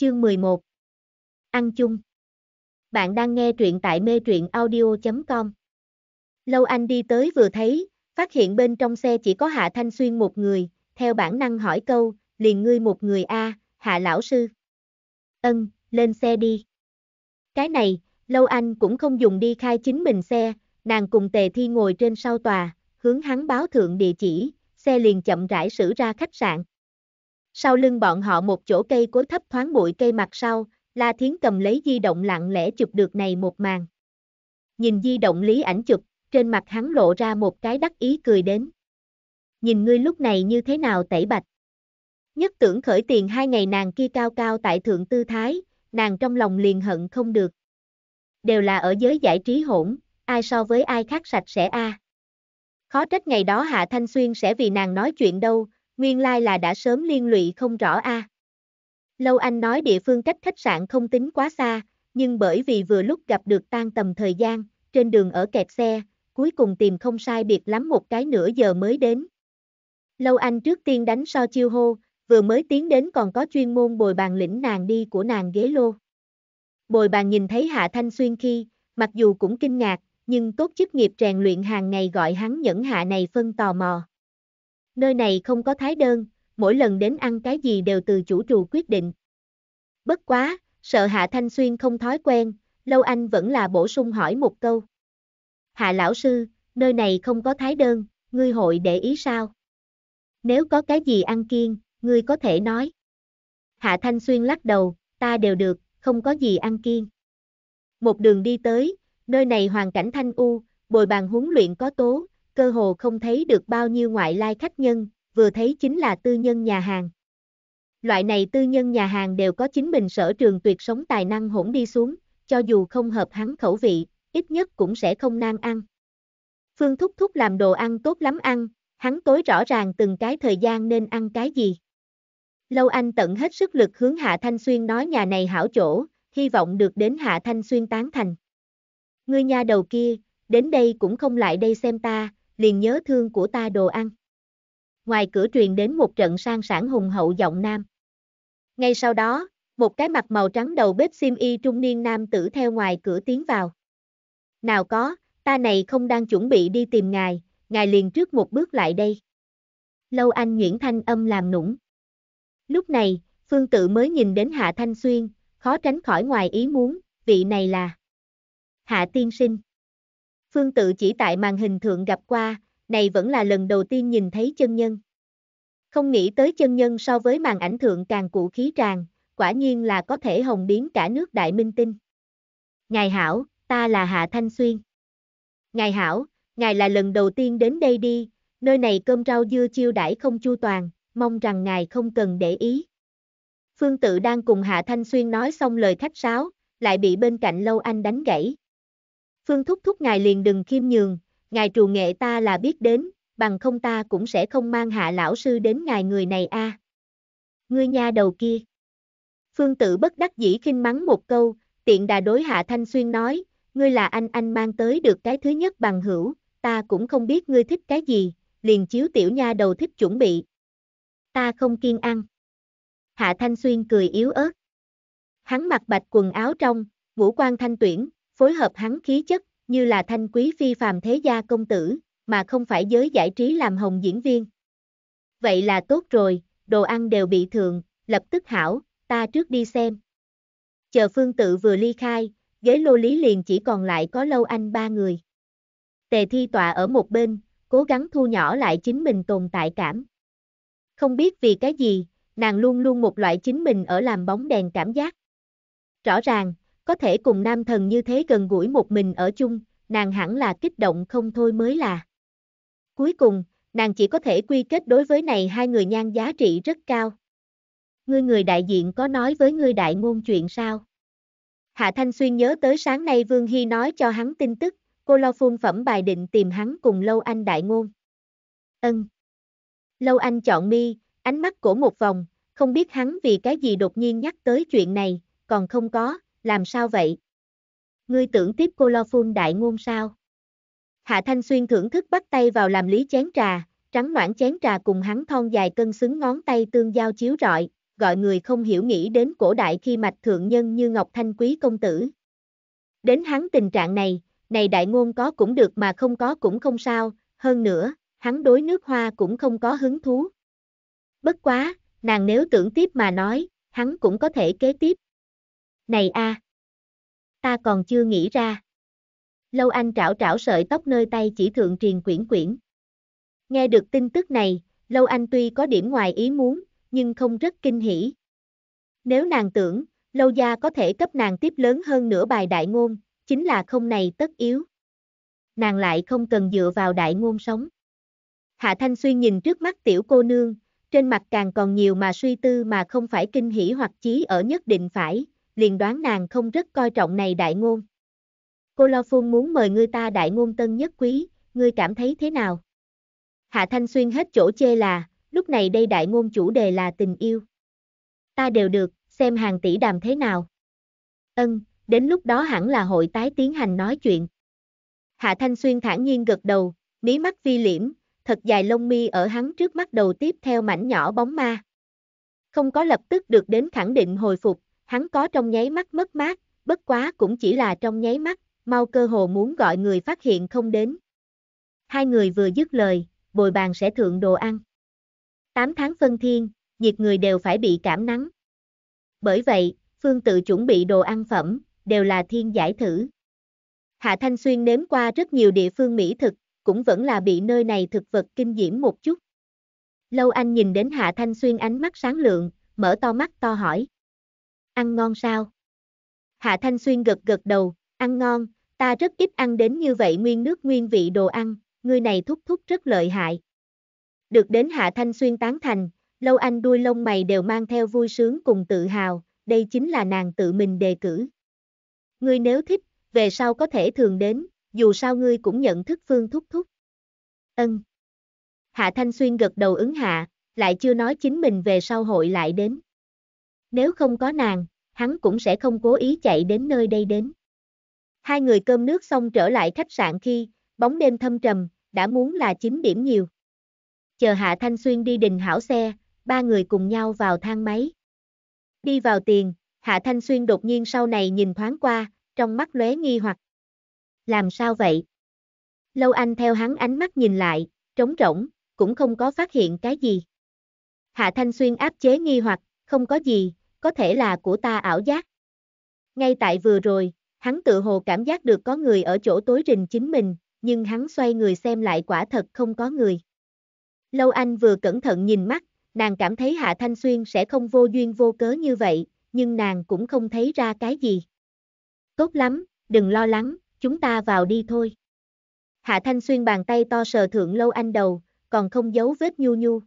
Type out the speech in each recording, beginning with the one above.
Chương 11 Ăn chung Bạn đang nghe truyện tại mê truyện audio.com Lâu anh đi tới vừa thấy, phát hiện bên trong xe chỉ có Hạ Thanh Xuyên một người, theo bản năng hỏi câu, liền ngươi một người a, Hạ Lão Sư. Ân, lên xe đi. Cái này, Lâu anh cũng không dùng đi khai chính mình xe, nàng cùng Tề Thi ngồi trên sau tòa, hướng hắn báo thượng địa chỉ, xe liền chậm rãi xử ra khách sạn sau lưng bọn họ một chỗ cây cối thấp thoáng bụi cây mặt sau, La Thiến cầm lấy di động lặng lẽ chụp được này một màn. Nhìn di động lý ảnh chụp, trên mặt hắn lộ ra một cái đắc ý cười đến. Nhìn ngươi lúc này như thế nào tẩy bạch. Nhất tưởng khởi tiền hai ngày nàng kia cao cao tại thượng tư thái, nàng trong lòng liền hận không được. Đều là ở giới giải trí hỗn, ai so với ai khác sạch sẽ a. À. Khó trách ngày đó Hạ Thanh Xuyên sẽ vì nàng nói chuyện đâu, nguyên lai là đã sớm liên lụy không rõ a. À. Lâu Anh nói địa phương cách khách sạn không tính quá xa, nhưng bởi vì vừa lúc gặp được tan tầm thời gian, trên đường ở kẹt xe, cuối cùng tìm không sai biệt lắm một cái nửa giờ mới đến. Lâu Anh trước tiên đánh so chiêu hô, vừa mới tiến đến còn có chuyên môn bồi bàn lĩnh nàng đi của nàng ghế lô. Bồi bàn nhìn thấy Hạ Thanh Xuyên khi, mặc dù cũng kinh ngạc, nhưng tốt chức nghiệp rèn luyện hàng ngày gọi hắn nhẫn hạ này phân tò mò nơi này không có thái đơn, mỗi lần đến ăn cái gì đều từ chủ trù quyết định. Bất quá, sợ Hạ Thanh Xuyên không thói quen, Lâu Anh vẫn là bổ sung hỏi một câu. Hạ lão sư, nơi này không có thái đơn, ngươi hội để ý sao? Nếu có cái gì ăn kiêng, ngươi có thể nói. Hạ Thanh Xuyên lắc đầu, ta đều được, không có gì ăn kiêng. Một đường đi tới, nơi này hoàn cảnh thanh u, bồi bàn huấn luyện có tố, cơ hồ không thấy được bao nhiêu ngoại lai khách nhân, vừa thấy chính là tư nhân nhà hàng. Loại này tư nhân nhà hàng đều có chính mình sở trường tuyệt sống tài năng hỗn đi xuống, cho dù không hợp hắn khẩu vị, ít nhất cũng sẽ không nan ăn. Phương Thúc Thúc làm đồ ăn tốt lắm ăn, hắn tối rõ ràng từng cái thời gian nên ăn cái gì. Lâu Anh tận hết sức lực hướng Hạ Thanh Xuyên nói nhà này hảo chỗ, hy vọng được đến Hạ Thanh Xuyên tán thành. Ngươi nhà đầu kia, đến đây cũng không lại đây xem ta, liền nhớ thương của ta đồ ăn. Ngoài cửa truyền đến một trận sang sản hùng hậu giọng nam. Ngay sau đó, một cái mặt màu trắng đầu bếp sim y trung niên nam tử theo ngoài cửa tiến vào. Nào có, ta này không đang chuẩn bị đi tìm ngài, ngài liền trước một bước lại đây. Lâu anh Nguyễn Thanh âm làm nũng. Lúc này, Phương Tự mới nhìn đến Hạ Thanh Xuyên, khó tránh khỏi ngoài ý muốn, vị này là Hạ Tiên Sinh. Phương tự chỉ tại màn hình thượng gặp qua, này vẫn là lần đầu tiên nhìn thấy chân nhân. Không nghĩ tới chân nhân so với màn ảnh thượng càng cụ khí tràn, quả nhiên là có thể hồng biến cả nước đại minh tinh. Ngài hảo, ta là Hạ Thanh Xuyên. Ngài hảo, ngài là lần đầu tiên đến đây đi, nơi này cơm rau dưa chiêu đãi không chu toàn, mong rằng ngài không cần để ý. Phương tự đang cùng Hạ Thanh Xuyên nói xong lời khách sáo, lại bị bên cạnh Lâu Anh đánh gãy. Phương thúc thúc ngài liền đừng khiêm nhường, ngài trù nghệ ta là biết đến, bằng không ta cũng sẽ không mang hạ lão sư đến ngài người này a. À. Ngươi nha đầu kia. Phương tự bất đắc dĩ khinh mắng một câu, tiện đà đối hạ thanh xuyên nói, ngươi là anh anh mang tới được cái thứ nhất bằng hữu, ta cũng không biết ngươi thích cái gì, liền chiếu tiểu nha đầu thích chuẩn bị. Ta không kiên ăn. Hạ thanh xuyên cười yếu ớt. Hắn mặc bạch quần áo trong, ngũ quan thanh tuyển, phối hợp hắn khí chất, như là thanh quý phi phàm thế gia công tử, mà không phải giới giải trí làm hồng diễn viên. Vậy là tốt rồi, đồ ăn đều bị thường, lập tức hảo, ta trước đi xem. Chờ phương tự vừa ly khai, ghế lô lý liền chỉ còn lại có lâu anh ba người. Tề thi tọa ở một bên, cố gắng thu nhỏ lại chính mình tồn tại cảm. Không biết vì cái gì, nàng luôn luôn một loại chính mình ở làm bóng đèn cảm giác. Rõ ràng, có thể cùng nam thần như thế gần gũi một mình ở chung, nàng hẳn là kích động không thôi mới là. Cuối cùng, nàng chỉ có thể quy kết đối với này hai người nhan giá trị rất cao. Ngươi người đại diện có nói với ngươi đại ngôn chuyện sao? Hạ Thanh Xuyên nhớ tới sáng nay Vương Hy nói cho hắn tin tức, cô lo phun phẩm bài định tìm hắn cùng Lâu Anh đại ngôn. Ân. Lâu Anh chọn mi, ánh mắt cổ một vòng, không biết hắn vì cái gì đột nhiên nhắc tới chuyện này, còn không có, làm sao vậy? Ngươi tưởng tiếp cô lo phun đại ngôn sao? Hạ Thanh Xuyên thưởng thức bắt tay vào làm lý chén trà, trắng noãn chén trà cùng hắn thon dài cân xứng ngón tay tương giao chiếu rọi, gọi người không hiểu nghĩ đến cổ đại khi mạch thượng nhân như Ngọc Thanh Quý công tử. Đến hắn tình trạng này, này đại ngôn có cũng được mà không có cũng không sao, hơn nữa, hắn đối nước hoa cũng không có hứng thú. Bất quá, nàng nếu tưởng tiếp mà nói, hắn cũng có thể kế tiếp. Này a, Ta còn chưa nghĩ ra. Lâu Anh trảo trảo sợi tóc nơi tay chỉ thượng truyền quyển quyển. Nghe được tin tức này, Lâu Anh tuy có điểm ngoài ý muốn, nhưng không rất kinh hỉ. Nếu nàng tưởng, Lâu Gia có thể cấp nàng tiếp lớn hơn nửa bài đại ngôn, chính là không này tất yếu. Nàng lại không cần dựa vào đại ngôn sống. Hạ Thanh Xuyên nhìn trước mắt tiểu cô nương, trên mặt càng còn nhiều mà suy tư mà không phải kinh hỉ hoặc chí ở nhất định phải, liền đoán nàng không rất coi trọng này đại ngôn. Cô Lo phương muốn mời ngươi ta đại ngôn tân nhất quý, ngươi cảm thấy thế nào? Hạ Thanh Xuyên hết chỗ chê là, lúc này đây đại ngôn chủ đề là tình yêu. Ta đều được, xem hàng tỷ đàm thế nào. Ân, đến lúc đó hẳn là hội tái tiến hành nói chuyện. Hạ Thanh Xuyên thản nhiên gật đầu, mí mắt vi liễm, thật dài lông mi ở hắn trước mắt đầu tiếp theo mảnh nhỏ bóng ma. Không có lập tức được đến khẳng định hồi phục, hắn có trong nháy mắt mất mát, bất quá cũng chỉ là trong nháy mắt, mau cơ hồ muốn gọi người phát hiện không đến. Hai người vừa dứt lời, bồi bàn sẽ thượng đồ ăn. Tám tháng phân thiên, nhiệt người đều phải bị cảm nắng. Bởi vậy, Phương tự chuẩn bị đồ ăn phẩm, đều là thiên giải thử. Hạ Thanh Xuyên nếm qua rất nhiều địa phương mỹ thực, cũng vẫn là bị nơi này thực vật kinh diễm một chút. Lâu Anh nhìn đến Hạ Thanh Xuyên ánh mắt sáng lượng, mở to mắt to hỏi ăn ngon sao? Hạ Thanh Xuyên gật gật đầu, ăn ngon, ta rất ít ăn đến như vậy nguyên nước nguyên vị đồ ăn, ngươi này thúc thúc rất lợi hại. Được đến Hạ Thanh Xuyên tán thành, Lâu Anh đuôi lông mày đều mang theo vui sướng cùng tự hào, đây chính là nàng tự mình đề cử. Ngươi nếu thích, về sau có thể thường đến, dù sao ngươi cũng nhận thức Phương Thúc Thúc. Ân. Hạ Thanh Xuyên gật đầu ứng hạ, lại chưa nói chính mình về sau hội lại đến. Nếu không có nàng, hắn cũng sẽ không cố ý chạy đến nơi đây đến. Hai người cơm nước xong trở lại khách sạn khi, bóng đêm thâm trầm, đã muốn là chín điểm nhiều. Chờ Hạ Thanh Xuyên đi đình hảo xe, ba người cùng nhau vào thang máy. Đi vào tiền, Hạ Thanh Xuyên đột nhiên sau này nhìn thoáng qua, trong mắt lóe nghi hoặc. Làm sao vậy? Lâu Anh theo hắn ánh mắt nhìn lại, trống rỗng, cũng không có phát hiện cái gì. Hạ Thanh Xuyên áp chế nghi hoặc, không có gì, có thể là của ta ảo giác. Ngay tại vừa rồi, hắn tự hồ cảm giác được có người ở chỗ tối rình chính mình, nhưng hắn xoay người xem lại quả thật không có người. Lâu Anh vừa cẩn thận nhìn mắt, nàng cảm thấy Hạ Thanh Xuyên sẽ không vô duyên vô cớ như vậy, nhưng nàng cũng không thấy ra cái gì. Tốt lắm, đừng lo lắng, chúng ta vào đi thôi. Hạ Thanh Xuyên bàn tay to sờ thượng Lâu Anh đầu, còn không giấu vết nhu nhu.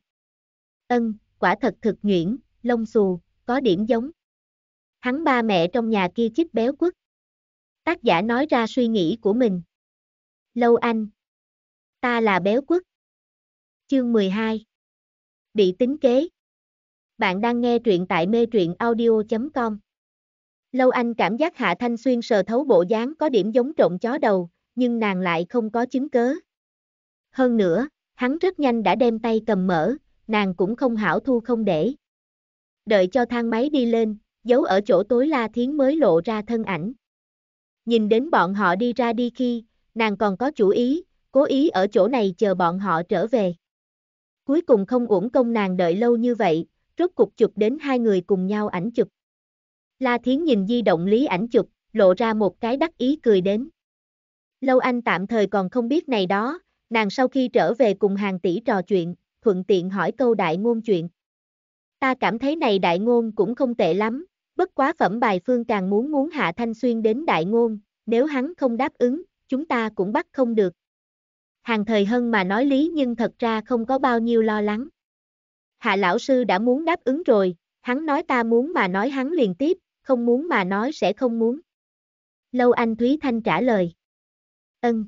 Ân, quả thật thực nhuyễn, lông xù, có điểm giống. Hắn ba mẹ trong nhà kia chích béo quất. Tác giả nói ra suy nghĩ của mình. Lâu anh. Ta là béo quất. Chương 12. Bị tính kế. Bạn đang nghe truyện tại mê truyện audio.com. Lâu anh cảm giác Hạ Thanh Xuyên sờ thấu bộ dáng có điểm giống trộm chó đầu, nhưng nàng lại không có chứng cớ. Hơn nữa, hắn rất nhanh đã đem tay cầm mở, nàng cũng không hảo thu không để đợi cho thang máy đi lên, giấu ở chỗ tối La Thiến mới lộ ra thân ảnh. Nhìn đến bọn họ đi ra đi khi, nàng còn có chủ ý, cố ý ở chỗ này chờ bọn họ trở về. Cuối cùng không uổng công nàng đợi lâu như vậy, rốt cục chụp đến hai người cùng nhau ảnh chụp. La Thiến nhìn di động lý ảnh chụp, lộ ra một cái đắc ý cười đến. Lâu Anh tạm thời còn không biết này đó, nàng sau khi trở về cùng hàng tỷ trò chuyện, thuận tiện hỏi câu đại ngôn chuyện. Ta cảm thấy này đại ngôn cũng không tệ lắm, bất quá phẩm bài phương càng muốn muốn hạ thanh xuyên đến đại ngôn, nếu hắn không đáp ứng, chúng ta cũng bắt không được. Hàng thời hân mà nói lý nhưng thật ra không có bao nhiêu lo lắng. Hạ lão sư đã muốn đáp ứng rồi, hắn nói ta muốn mà nói hắn liền tiếp, không muốn mà nói sẽ không muốn. Lâu Anh Thúy Thanh trả lời. Ân.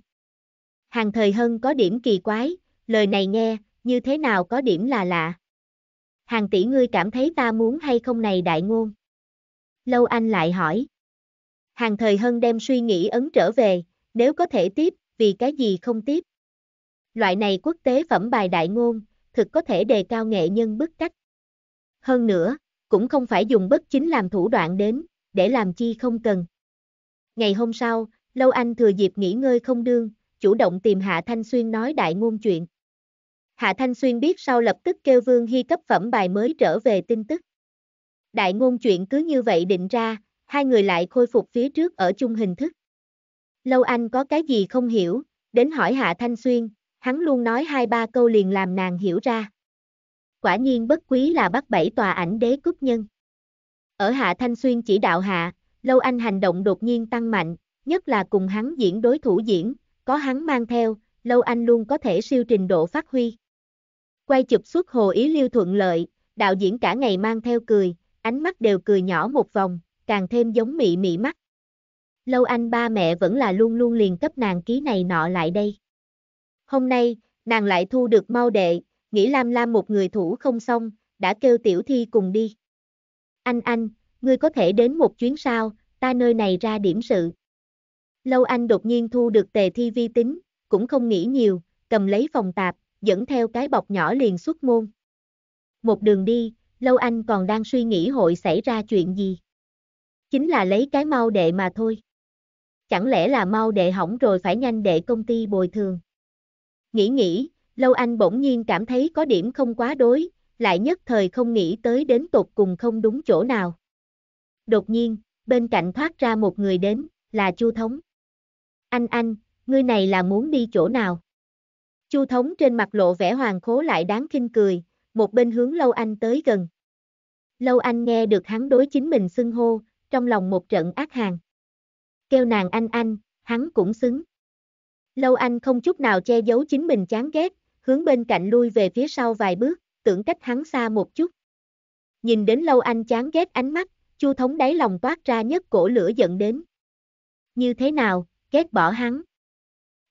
Hàng thời hân có điểm kỳ quái, lời này nghe, như thế nào có điểm là lạ hàng tỷ ngươi cảm thấy ta muốn hay không này đại ngôn. Lâu Anh lại hỏi. Hàng thời hân đem suy nghĩ ấn trở về, nếu có thể tiếp, vì cái gì không tiếp. Loại này quốc tế phẩm bài đại ngôn, thực có thể đề cao nghệ nhân bức cách. Hơn nữa, cũng không phải dùng bất chính làm thủ đoạn đến, để làm chi không cần. Ngày hôm sau, Lâu Anh thừa dịp nghỉ ngơi không đương, chủ động tìm Hạ Thanh Xuyên nói đại ngôn chuyện. Hạ Thanh Xuyên biết sau lập tức kêu Vương Hy cấp phẩm bài mới trở về tin tức. Đại ngôn chuyện cứ như vậy định ra, hai người lại khôi phục phía trước ở chung hình thức. Lâu Anh có cái gì không hiểu, đến hỏi Hạ Thanh Xuyên, hắn luôn nói hai ba câu liền làm nàng hiểu ra. Quả nhiên bất quý là bắt bảy tòa ảnh đế cúc nhân. Ở Hạ Thanh Xuyên chỉ đạo Hạ, Lâu Anh hành động đột nhiên tăng mạnh, nhất là cùng hắn diễn đối thủ diễn, có hắn mang theo, Lâu Anh luôn có thể siêu trình độ phát huy. Quay chụp suốt Hồ Ý lưu thuận lợi, đạo diễn cả ngày mang theo cười, ánh mắt đều cười nhỏ một vòng, càng thêm giống mị mị mắt. Lâu anh ba mẹ vẫn là luôn luôn liền cấp nàng ký này nọ lại đây. Hôm nay, nàng lại thu được mau đệ, nghĩ Lam Lam một người thủ không xong, đã kêu tiểu thi cùng đi. Anh anh, ngươi có thể đến một chuyến sao, ta nơi này ra điểm sự. Lâu anh đột nhiên thu được tề thi vi tính, cũng không nghĩ nhiều, cầm lấy phòng tạp, dẫn theo cái bọc nhỏ liền xuất môn. Một đường đi, Lâu Anh còn đang suy nghĩ hội xảy ra chuyện gì. Chính là lấy cái mau đệ mà thôi. Chẳng lẽ là mau đệ hỏng rồi phải nhanh đệ công ty bồi thường. Nghĩ nghĩ, Lâu Anh bỗng nhiên cảm thấy có điểm không quá đối, lại nhất thời không nghĩ tới đến tột cùng không đúng chỗ nào. Đột nhiên, bên cạnh thoát ra một người đến, là Chu Thống. Anh anh, ngươi này là muốn đi chỗ nào? Chu thống trên mặt lộ vẻ hoàng khố lại đáng kinh cười, một bên hướng Lâu Anh tới gần. Lâu Anh nghe được hắn đối chính mình xưng hô, trong lòng một trận ác hàng. Kêu nàng anh anh, hắn cũng xứng. Lâu Anh không chút nào che giấu chính mình chán ghét, hướng bên cạnh lui về phía sau vài bước, tưởng cách hắn xa một chút. Nhìn đến Lâu Anh chán ghét ánh mắt, Chu thống đáy lòng toát ra nhất cổ lửa giận đến. Như thế nào, ghét bỏ hắn.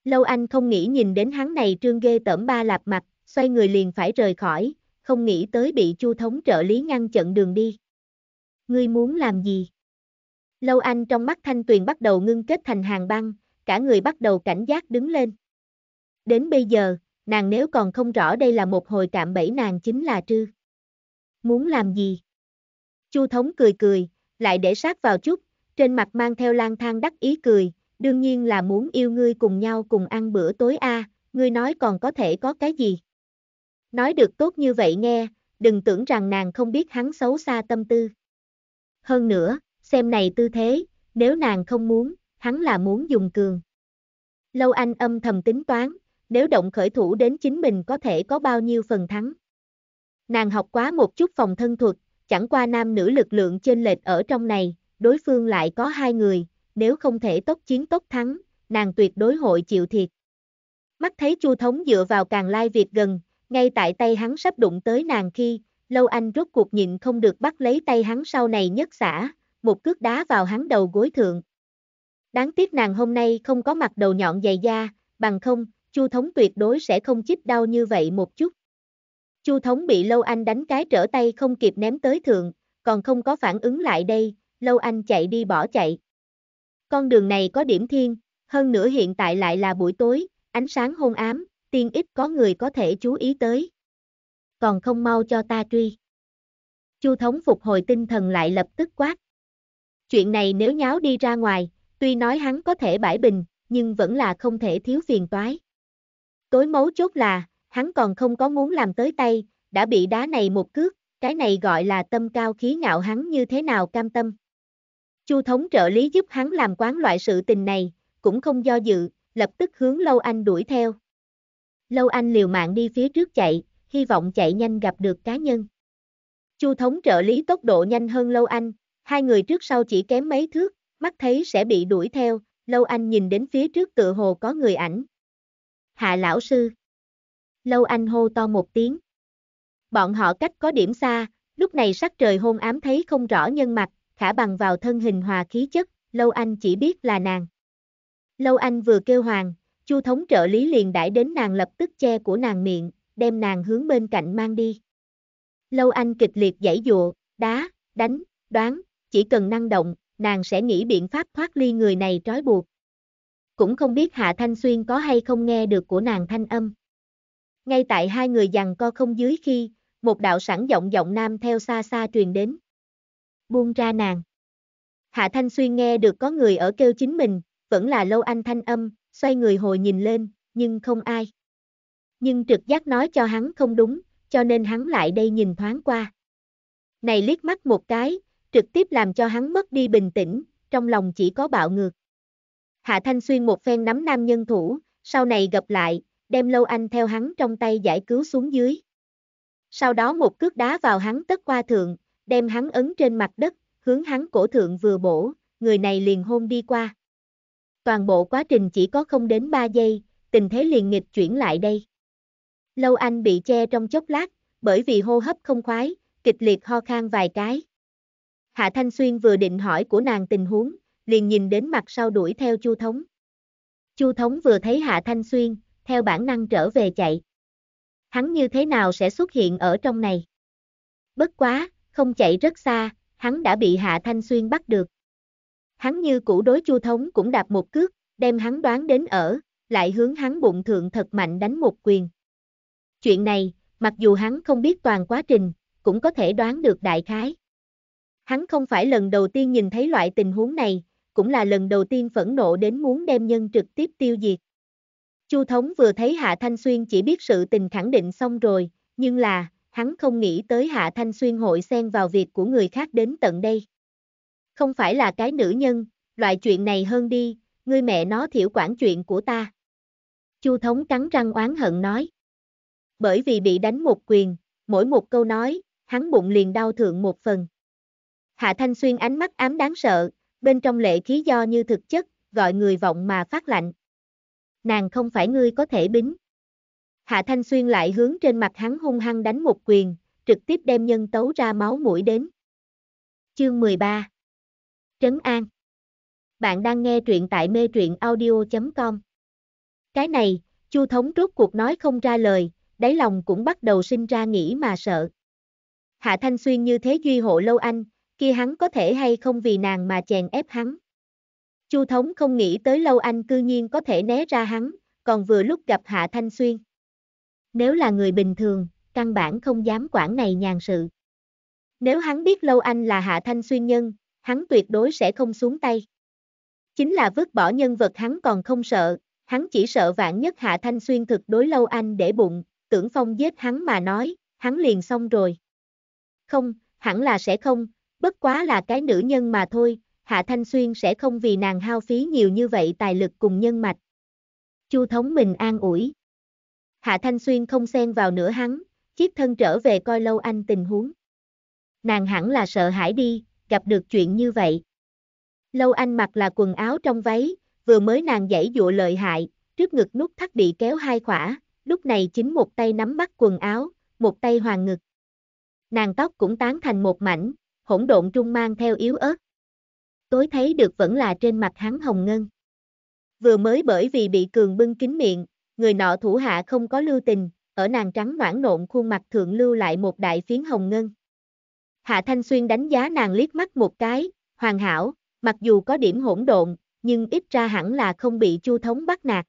Lâu Anh không nghĩ nhìn đến hắn này trương ghê tởm ba lạp mặt, xoay người liền phải rời khỏi, không nghĩ tới bị Chu thống trợ lý ngăn chặn đường đi. Ngươi muốn làm gì? Lâu Anh trong mắt Thanh Tuyền bắt đầu ngưng kết thành hàng băng, cả người bắt đầu cảnh giác đứng lên. Đến bây giờ, nàng nếu còn không rõ đây là một hồi cạm bẫy nàng chính là trư. Muốn làm gì? Chu thống cười cười, lại để sát vào chút, trên mặt mang theo lang thang đắc ý cười, đương nhiên là muốn yêu ngươi cùng nhau cùng ăn bữa tối a, ngươi nói còn có thể có cái gì. Nói được tốt như vậy nghe, đừng tưởng rằng nàng không biết hắn xấu xa tâm tư. Hơn nữa, xem này tư thế, nếu nàng không muốn, hắn là muốn dùng cường. Lâu anh âm thầm tính toán, nếu động khởi thủ đến chính mình có thể có bao nhiêu phần thắng. Nàng học quá một chút phòng thân thuật, chẳng qua nam nữ lực lượng chênh lệch ở trong này, đối phương lại có hai người, nếu không thể tốc chiến tốc thắng, nàng tuyệt đối hội chịu thiệt. Mắt thấy Chu Thống dựa vào càng lai việc gần, ngay tại tay hắn sắp đụng tới nàng khi, Lâu Anh rốt cuộc nhịn không được bắt lấy tay hắn sau này nhất xả, một cước đá vào hắn đầu gối thượng. Đáng tiếc nàng hôm nay không có mặt đầu nhọn dày da, bằng không, Chu Thống tuyệt đối sẽ không chích đau như vậy một chút. Chu Thống bị Lâu Anh đánh cái trở tay không kịp ném tới thượng, còn không có phản ứng lại đây, Lâu Anh chạy đi bỏ chạy. Con đường này có điểm thiên, hơn nữa hiện tại lại là buổi tối, ánh sáng hôn ám, tiên ít có người có thể chú ý tới. Còn không mau cho ta truy. Chu thống phục hồi tinh thần lại lập tức quát. Chuyện này nếu nháo đi ra ngoài, tuy nói hắn có thể bãi bình, nhưng vẫn là không thể thiếu phiền toái. Tối mấu chốt là, hắn còn không có muốn làm tới tay, đã bị đá này một cước, cái này gọi là tâm cao khí ngạo hắn như thế nào cam tâm. Chu thống trợ lý giúp hắn làm quán loại sự tình này, cũng không do dự, lập tức hướng Lâu Anh đuổi theo. Lâu Anh liều mạng đi phía trước chạy, hy vọng chạy nhanh gặp được cá nhân. Chu thống trợ lý tốc độ nhanh hơn Lâu Anh, hai người trước sau chỉ kém mấy thước, mắt thấy sẽ bị đuổi theo, Lâu Anh nhìn đến phía trước tựa hồ có người ảnh. Hạ lão sư. Lâu Anh hô to một tiếng. Bọn họ cách có điểm xa, lúc này sắc trời hôn ám thấy không rõ nhân mặt, khả bằng vào thân hình hòa khí chất, Lâu Anh chỉ biết là nàng. Lâu Anh vừa kêu hoàng, Chu thống trợ lý liền đãi đến nàng lập tức che của nàng miệng, đem nàng hướng bên cạnh mang đi. Lâu Anh kịch liệt giãy dụa, đá, đánh, đoán, chỉ cần năng động, nàng sẽ nghĩ biện pháp thoát ly người này trói buộc. Cũng không biết Hạ Thanh Xuyên có hay không nghe được của nàng thanh âm. Ngay tại hai người giằng co không dưới khi, một đạo sẵn giọng giọng nam theo xa xa truyền đến buông ra nàng. Hạ Thanh Xuyên nghe được có người ở kêu chính mình, vẫn là lâu anh thanh âm, xoay người hồi nhìn lên, nhưng không ai. Nhưng trực giác nói cho hắn không đúng, cho nên hắn lại đây nhìn thoáng qua. Này liếc mắt một cái, trực tiếp làm cho hắn mất đi bình tĩnh, trong lòng chỉ có bạo ngược. Hạ Thanh Xuyên một phen nắm nam nhân thủ, sau này gặp lại, đem lâu anh theo hắn trong tay giải cứu xuống dưới. Sau đó một cước đá vào hắn tất qua thượng, đem hắn ấn trên mặt đất, hướng hắn cổ thượng vừa bổ, người này liền hôn đi qua. Toàn bộ quá trình chỉ có không đến 3 giây, tình thế liền nghịch chuyển lại đây. Lâu Anh bị che trong chốc lát, bởi vì hô hấp không khoái, kịch liệt ho khan vài cái. Hạ Thanh Xuyên vừa định hỏi của nàng tình huống, liền nhìn đến mặt sau đuổi theo Chu Thống. Chu Thống vừa thấy Hạ Thanh Xuyên, theo bản năng trở về chạy. Hắn như thế nào sẽ xuất hiện ở trong này? Bất quá, không chạy rất xa, hắn đã bị Hạ Thanh Xuyên bắt được. Hắn như cũ đối Chu Thống cũng đạp một cước, đem hắn đoán đến ở, lại hướng hắn bụng thượng thật mạnh đánh một quyền. Chuyện này, mặc dù hắn không biết toàn quá trình, cũng có thể đoán được đại khái. Hắn không phải lần đầu tiên nhìn thấy loại tình huống này, cũng là lần đầu tiên phẫn nộ đến muốn đem nhân trực tiếp tiêu diệt. Chu Thống vừa thấy Hạ Thanh Xuyên chỉ biết sự tình khẳng định xong rồi, nhưng là, hắn không nghĩ tới Hạ Thanh Xuyên hội xen vào việc của người khác đến tận đây. Không phải là cái nữ nhân, loại chuyện này hơn đi, ngươi mẹ nó thiểu quản chuyện của ta. Chu Thống cắn răng oán hận nói. Bởi vì bị đánh một quyền, mỗi một câu nói, hắn bụng liền đau thượng một phần. Hạ Thanh Xuyên ánh mắt ám đáng sợ, bên trong lệ khí do như thực chất, gọi người vọng mà phát lạnh. Nàng không phải ngươi có thể bính. Hạ Thanh Xuyên lại hướng trên mặt hắn hung hăng đánh một quyền, trực tiếp đem nhân tấu ra máu mũi đến. Chương 13 Trấn An Bạn đang nghe truyện tại mê truyện audio.com Cái này, Chu Thống rốt cuộc nói không ra lời, đáy lòng cũng bắt đầu sinh ra nghĩ mà sợ. Hạ Thanh Xuyên như thế duy hộ lâu anh, kia hắn có thể hay không vì nàng mà chèn ép hắn. Chu Thống không nghĩ tới lâu anh cư nhiên có thể né ra hắn, còn vừa lúc gặp Hạ Thanh Xuyên. Nếu là người bình thường, căn bản không dám quản này nhàn sự. Nếu hắn biết Lâu Anh là Hạ Thanh Xuyên nhân, hắn tuyệt đối sẽ không xuống tay. Chính là vứt bỏ nhân vật hắn còn không sợ, hắn chỉ sợ vạn nhất Hạ Thanh Xuyên thực đối Lâu Anh để bụng, tưởng phong giết hắn mà nói, hắn liền xong rồi. Không, hẳn là sẽ không, bất quá là cái nữ nhân mà thôi, Hạ Thanh Xuyên sẽ không vì nàng hao phí nhiều như vậy tài lực cùng nhân mạch. Chu Thống mình an ủi. Hạ Thanh Xuyên không xen vào nữa hắn, chiếc thân trở về coi lâu anh tình huống. Nàng hẳn là sợ hãi đi, gặp được chuyện như vậy. Lâu anh mặc là quần áo trong váy, vừa mới nàng dãy dụa lợi hại, trước ngực nút thắt bị kéo hai khỏa, lúc này chính một tay nắm bắt quần áo, một tay hoàng ngực. Nàng tóc cũng tán thành một mảnh, hỗn độn trung mang theo yếu ớt. Tối thấy được vẫn là trên mặt hắn hồng ngân. Vừa mới bởi vì bị cường bưng kín miệng, người nọ thủ hạ không có lưu tình, ở nàng trắng noãn nộn khuôn mặt thượng lưu lại một đại phiến hồng ngân. Hạ Thanh Xuyên đánh giá nàng liếc mắt một cái, hoàn hảo, mặc dù có điểm hỗn độn, nhưng ít ra hẳn là không bị Chu thống bắt nạt.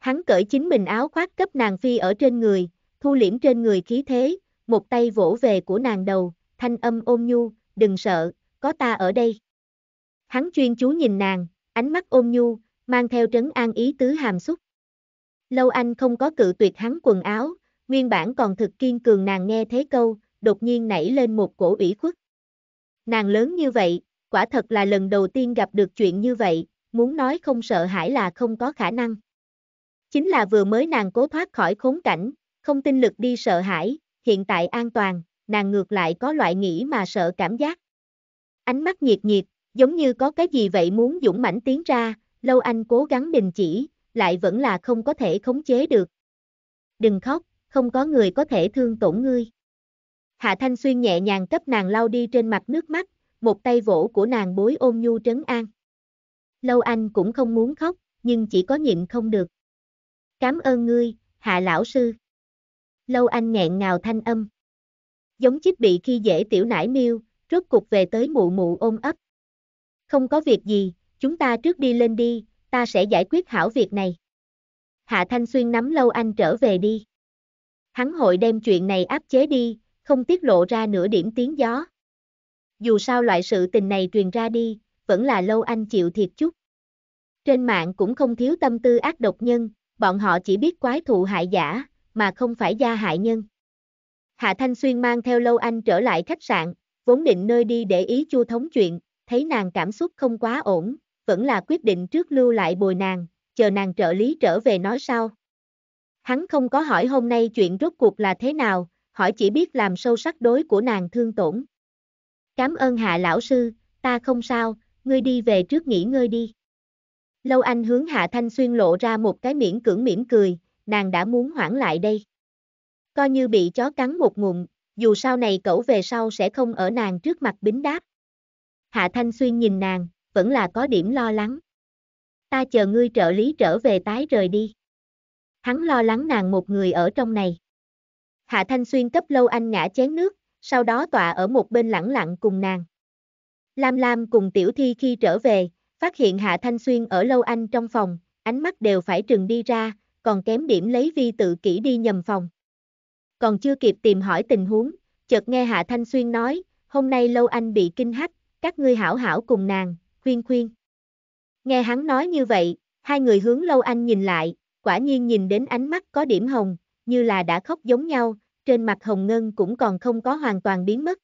Hắn cởi chính mình áo khoác cấp nàng phi ở trên người, thu liễm trên người khí thế, một tay vỗ về của nàng đầu, thanh âm ôm nhu, đừng sợ, có ta ở đây. Hắn chuyên chú nhìn nàng, ánh mắt ôm nhu, mang theo trấn an ý tứ hàm xúc. Lâu Anh không có cự tuyệt hắn quần áo, nguyên bản còn thực kiên cường nàng nghe thế câu, đột nhiên nảy lên một cổ ủy khuất. Nàng lớn như vậy, quả thật là lần đầu tiên gặp được chuyện như vậy, muốn nói không sợ hãi là không có khả năng. Chính là vừa mới nàng cố thoát khỏi khốn cảnh, không tin lực đi sợ hãi, hiện tại an toàn, nàng ngược lại có loại nghĩ mà sợ cảm giác. Ánh mắt nhiệt nhiệt, giống như có cái gì vậy muốn dũng mãnh tiến ra, Lâu Anh cố gắng đình chỉ, lại vẫn là không có thể khống chế được. Đừng khóc, không có người có thể thương tổn ngươi. Hạ Thanh Xuyên nhẹ nhàng cấp nàng lau đi trên mặt nước mắt, một tay vỗ của nàng bối ôm nhu trấn an. Lâu anh cũng không muốn khóc, nhưng chỉ có nhịn không được. Cám ơn ngươi, hạ lão sư. Lâu anh nghẹn ngào thanh âm. Giống chích bị khi dễ tiểu nải miêu, rốt cục về tới mụ mụ ôm ấp. Không có việc gì, chúng ta trước đi lên đi, ta sẽ giải quyết hảo việc này. Hạ Thanh Xuyên nắm lâu anh trở về đi. Hắn hội đem chuyện này áp chế đi, không tiết lộ ra nửa điểm tiếng gió. Dù sao loại sự tình này truyền ra đi, vẫn là lâu anh chịu thiệt chút. Trên mạng cũng không thiếu tâm tư ác độc nhân, bọn họ chỉ biết quái thụ hại giả, mà không phải gia hại nhân. Hạ Thanh Xuyên mang theo Lâu Anh trở lại khách sạn, vốn định nơi đi để ý Chu Thống chuyện, thấy nàng cảm xúc không quá ổn, vẫn là quyết định trước lưu lại bồi nàng, chờ nàng trợ lý trở về nói sau. Hắn không có hỏi hôm nay chuyện rốt cuộc là thế nào, hỏi chỉ biết làm sâu sắc đối của nàng thương tổn. Cảm ơn hạ lão sư, ta không sao, ngươi đi về trước nghỉ ngơi đi. Lâu Anh hướng Hạ Thanh Xuyên lộ ra một cái miễn cưỡng mỉm cười, nàng đã muốn hoãn lại đây. Coi như bị chó cắn một ngụm, dù sau này cậu về sau sẽ không ở nàng trước mặt bính đáp. Hạ Thanh Xuyên nhìn nàng, vẫn là có điểm lo lắng. Ta chờ ngươi trợ lý trở về tái rời đi. Hắn lo lắng nàng một người ở trong này. Hạ Thanh Xuyên cấp lâu anh ngã chén nước, sau đó tọa ở một bên lẳng lặng cùng nàng. Lam Lam cùng Tiểu Thi khi trở về, phát hiện Hạ Thanh Xuyên ở lâu anh trong phòng, ánh mắt đều phải trừng đi ra, còn kém điểm lấy vi tự kỹ đi nhầm phòng. Còn chưa kịp tìm hỏi tình huống, chợt nghe Hạ Thanh Xuyên nói, hôm nay lâu anh bị kinh hách, các ngươi hảo hảo cùng nàng, Huyên khuyên. Nghe hắn nói như vậy, hai người hướng Lâu Anh nhìn lại, quả nhiên nhìn đến ánh mắt có điểm hồng, như là đã khóc giống nhau, trên mặt hồng ngân cũng còn không có hoàn toàn biến mất.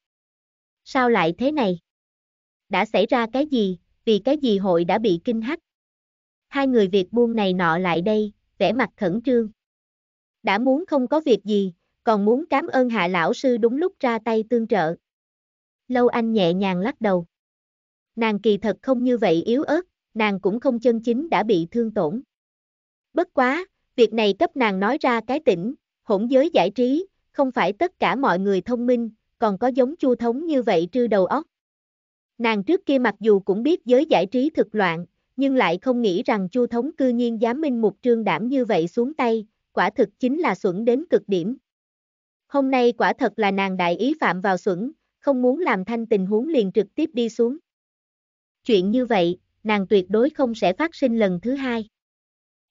Sao lại thế này? Đã xảy ra cái gì, vì cái gì hội đã bị kinh hách? Hai người Việt buông này nọ lại đây, vẻ mặt khẩn trương. Đã muốn không có việc gì, còn muốn cảm ơn hạ lão sư đúng lúc ra tay tương trợ. Lâu Anh nhẹ nhàng lắc đầu. Nàng kỳ thật không như vậy yếu ớt, nàng cũng không chân chính đã bị thương tổn. Bất quá, việc này cấp nàng nói ra cái tỉnh, hỗn giới giải trí, không phải tất cả mọi người thông minh, còn có giống chu thống như vậy trư đầu óc. Nàng trước kia mặc dù cũng biết giới giải trí thực loạn, nhưng lại không nghĩ rằng chu thống cư nhiên dám minh mục trương đảm như vậy xuống tay, quả thực chính là xuẩn đến cực điểm. Hôm nay quả thật là nàng đại ý phạm vào xuẩn, không muốn làm thanh tình huống liền trực tiếp đi xuống chuyện như vậy, nàng tuyệt đối không sẽ phát sinh lần thứ hai.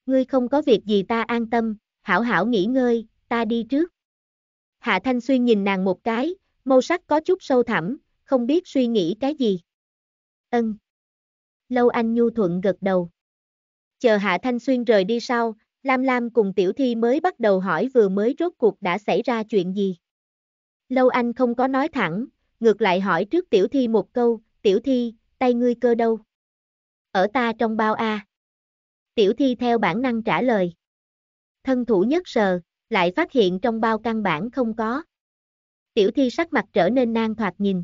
Ngươi không có việc gì ta an tâm, hảo hảo nghỉ ngơi, ta đi trước. Hạ Thanh Xuyên nhìn nàng một cái, mâu sắc có chút sâu thẳm, không biết suy nghĩ cái gì. Ân. Lâu Anh Nhu Thuận gật đầu. Chờ Hạ Thanh Xuyên rời đi sau, Lam Lam cùng Tiểu Thi mới bắt đầu hỏi vừa mới rốt cuộc đã xảy ra chuyện gì. Lâu Anh không có nói thẳng, ngược lại hỏi trước Tiểu Thi một câu, Tiểu Thi, tay ngươi cơ đâu? Ở ta trong bao a. Tiểu thi theo bản năng trả lời. Thân thủ nhất sờ, lại phát hiện trong bao căn bản không có. Tiểu thi sắc mặt trở nên nan thoạt nhìn.